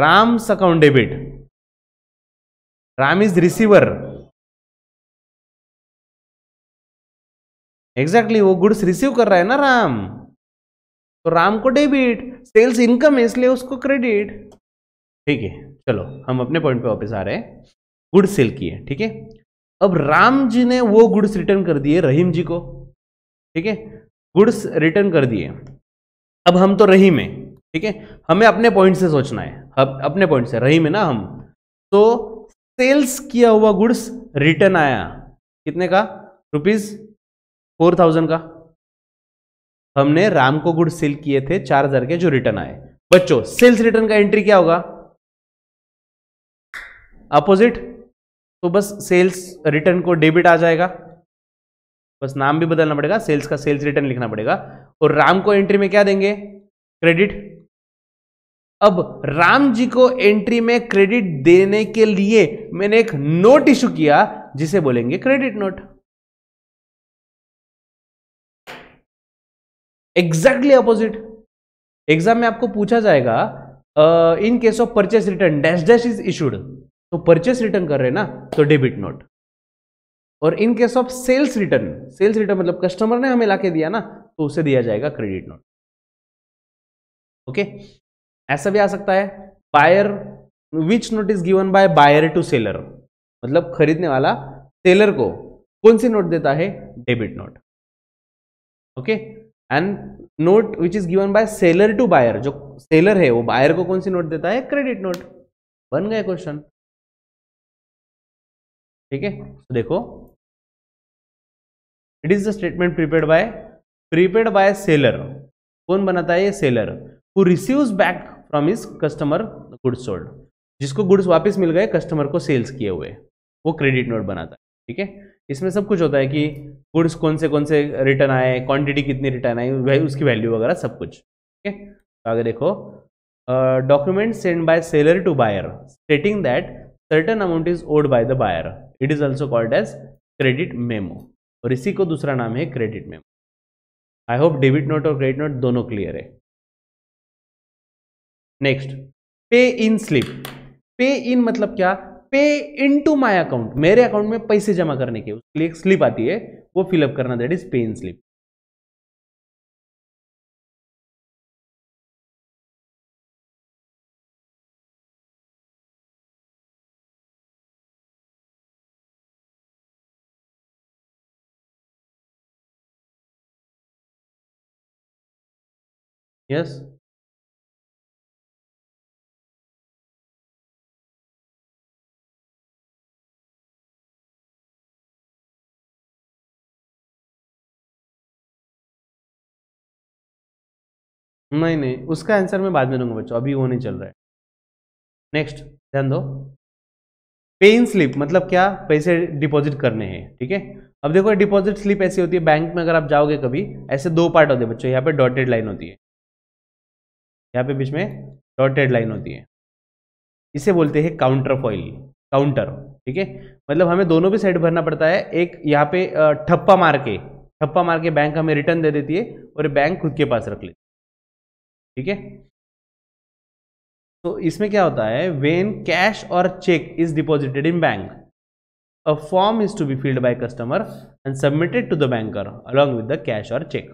Ram's account debit Ram is receiver exactly वो गुड्स रिसीव कर रहा है ना
राम तो राम को डेबिट सेल्स इनकम है इसलिए उसको क्रेडिट ठीक है चलो हम अपने पॉइंट पे वापस आ रहे हैं गुड्स सेल किए ठीक है अब राम जी ने वो गुड्स रिटर्न कर दिए रहीम जी को ठीक है गुड्स रिटर्न कर दिए अब हम तो रहीम है ठीक है हमें अपने पॉइंट से सोचना है अब अपने पॉइंट से रहीम है ना हम तो सेल्स किया हुआ गुड्स रिटर्न आया कितने का रुपीज फोर थाउजेंड का हमने राम को गुड सेल किए थे चार हजार के जो रिटर्न आए बच्चों सेल्स रिटर्न का एंट्री क्या होगा अपोजिट तो बस सेल्स रिटर्न को डेबिट आ जाएगा बस नाम भी बदलना पड़ेगा सेल्स का सेल्स रिटर्न लिखना पड़ेगा और राम को एंट्री में क्या देंगे क्रेडिट अब राम जी को एंट्री में क्रेडिट देने के लिए मैंने एक नोट इशू किया जिसे बोलेंगे credit note exactly opposite exam में आपको पूछा जाएगा in case of purchase return dash dash is issued तो परचेस रिटर्न कर रहे हैं ना तो डेबिट नोट और in case of sales return sales return मतलब कस्टमर ने हमें लाके दिया ना तो उसे दिया जाएगा क्रेडिट नोट ओके ऐसा भी आ सकता है buyer which note is given by buyer to seller मतलब खरीदने वाला सेलर को कौन सी नोट देता है debit note okay and note which is given by seller to buyer जो सेलर है वो बायर को कौन सी नोट देता है क्रेडिट नोट बन गए क्वेश्चन ठीक है तो देखो it is the statement prepared by prepared by seller कौन बनाता है ये seller who receives back from his customer goods sold जिसको गुड्स वापस मिल गए कस्टमर को सेल्स किए हुए वो क्रेडिट नोट बनाता है ठीक है इसमें सब कुछ होता है कि गुड्स कौन से कौन से रिटर्न आए क्वांटिटी कितनी रिटर्न आई वह उसकी वैल्यू वगैरह सब कुछ
ठीक है
तो आगे देखो document send by seller to buyer stating that certain amount is owed by the buyer it is also called as credit memo और इसी को दूसरा नाम है credit memo I hope debit note और क्रेडिट नोट दोनों क्लियर है next pay in slip pay in मतलब क्या pay in to my account मेरे अकाउंट में पैसे जमा करने के उसके लिए एक स्लिप आती है वो फिलअप करना दैट इज पे इन स्लिप
yes नहीं नहीं उसका आंसर मैं बाद में दूंगा बच्चों अभी वो नहीं चल रहा है
नेक्स्ट ध्यान दो पेन स्लिप मतलब क्या पैसे डिपॉजिट करने हैं ठीक है थीके? अब देखो डिपॉजिट स्लिप ऐसी होती है बैंक में अगर आप जाओगे कभी ऐसे दो पार्ट होते हैं बच्चों यहाँ पे डॉटेड लाइन होती है यहाँ पे बीच में डॉटेड लाइन होती है इसे बोलते हैं काउंटर फॉइल काउंटर ठीक है मतलब हमें दोनों भी साइड भरना पड़ता है एक यहाँ पे ठप्पा मार के ठप्पा मार के बैंक हमें रिटर्न दे देती है और बैंक खुद के पास रख लेती है ठीक है तो इसमें क्या होता है वेन कैश और cheque is deposited in bank a form is to be filled by customer and submitted to the banker along with the cash और चेक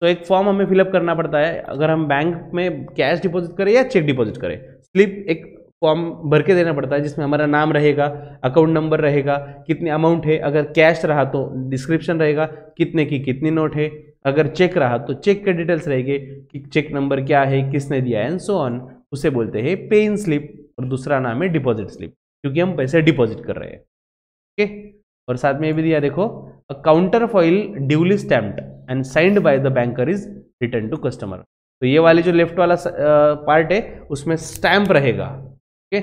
तो एक फॉर्म हमें फिलअप करना पड़ता है अगर हम बैंक में कैश डिपॉजिट करें या चेक डिपॉजिट करें स्लिप एक फॉर्म भर के देना पड़ता है जिसमें हमारा नाम रहेगा अकाउंट नंबर रहेगा कितने अमाउंट है अगर कैश रहा तो डिस्क्रिप्शन रहेगा कितने की कितनी नोट है अगर चेक रहा तो चेक के डिटेल्स रहेंगे कि चेक नंबर क्या है किसने दिया है एंड सो ऑन उसे बोलते हैं पे इन स्लिप और दूसरा नाम है डिपॉजिट स्लिप क्योंकि हम पैसे डिपॉजिट कर रहे हैं
ओके
और साथ में ये भी दिया देखो a counterfoil duly stamped and signed by the banker is return to customer तो ये वाले जो लेफ्ट वाला पार्ट है उसमें स्टैम्प रहेगा ओके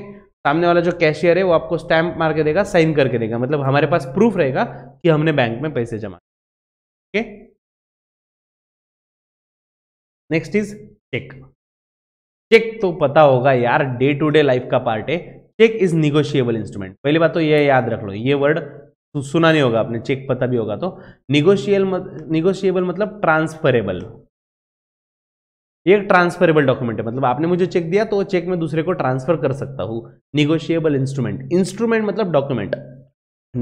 सामने वाला जो कैशियर है वो आपको स्टैम्प मार के देगा साइन करके देगा मतलब हमारे पास प्रूफ रहेगा कि हमने बैंक में पैसे जमा
okay okay?
Next is cheque cheque तो पता होगा यार डे टू डे लाइफ का पार्ट है चेक इज निगोशिएबल इंस्ट्रूमेंट पहली बात तो ये याद रख लो ये वर्ड सुना नहीं होगा आपने चेक पता भी होगा तो निगोशियल निगोशिएबल मतलब ट्रांसफरेबल एक ट्रांसफरेबल डॉक्यूमेंट है मतलब आपने मुझे चेक दिया तो चेक में दूसरे को ट्रांसफर कर सकता हूं निगोशिएबल इंस्ट्रूमेंट इंस्ट्रूमेंट मतलब डॉक्यूमेंट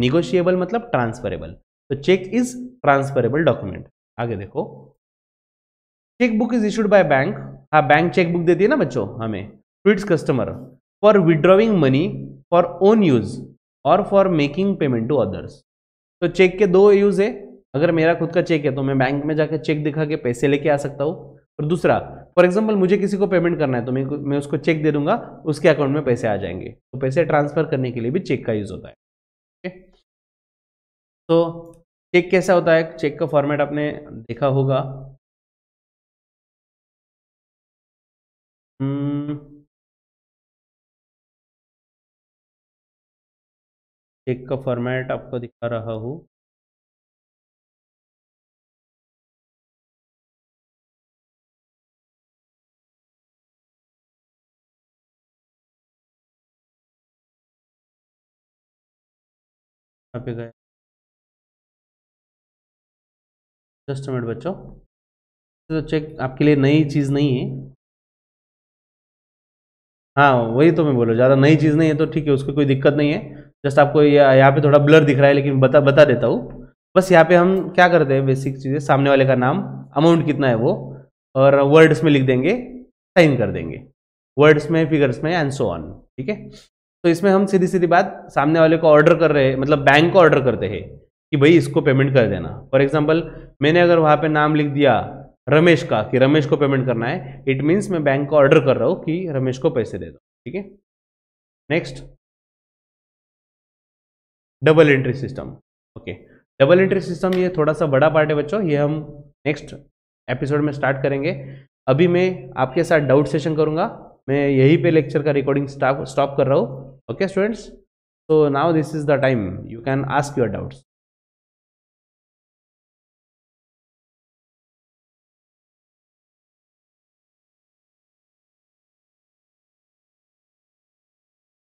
निगोशिएबल मतलब ट्रांसफरेबल तो चेक इज ट्रांसफरेबल डॉक्यूमेंट आगे देखो chequebook is issued by bank हाँ बैंक चेकबुक देती है ना बच्चों हमें to its customer for withdrawing money for own use और for making payment to others तो चेक के दो यूज है अगर मेरा खुद का चेक है तो मैं बैंक में जाकर चेक दिखा के पैसे लेके आ सकता हूँ और दूसरा फॉर एग्जाम्पल मुझे किसी को पेमेंट करना है तो मैं मैं उसको चेक दे दूंगा उसके अकाउंट में पैसे आ जाएंगे तो पैसे ट्रांसफर करने के लिए भी चेक का यूज़ होता है ओके तो चेक कैसा होता है चेक का फॉर्मेट आपने देखा होगा
चेक का फॉर्मेट आपको दिखा रहा हूँ पे गए जस्ट मिनट बच्चों
तो चेक आपके लिए नई चीज़ नहीं है हाँ वही तो मैं बोलो ज़्यादा नई चीज़ नहीं है तो ठीक है उसको कोई दिक्कत नहीं है जस्ट आपको यहाँ पे थोड़ा ब्लर दिख रहा है लेकिन बता बता देता हूँ बस यहाँ पे हम क्या करते हैं बेसिक चीज़ें सामने वाले का नाम अमाउंट कितना है वो और वर्ड्स में लिख देंगे साइन कर देंगे वर्ड्स में फिगर्स में एंड सो ऑन ठीक है तो इसमें हम सीधी सीधी बात सामने वाले को ऑर्डर कर रहे हैं मतलब बैंक को ऑर्डर करते हैं कि भाई इसको पेमेंट कर देना फॉर एग्जाम्पल मैंने अगर वहाँ पर नाम लिख दिया रमेश का कि रमेश को पेमेंट करना है इट मीन्स मैं बैंक को ऑर्डर कर रहा हूँ कि रमेश को पैसे दे दो ठीक है next double entry system okay double entry system ये थोड़ा सा बड़ा पार्ट है बच्चों ये हम नेक्स्ट एपिसोड में स्टार्ट करेंगे अभी मैं आपके साथ डाउट सेशन करूंगा मैं यहीं पे लेक्चर का रिकॉर्डिंग स्टॉप कर रहा हूँ okay students so now this is the time you can ask your
doubts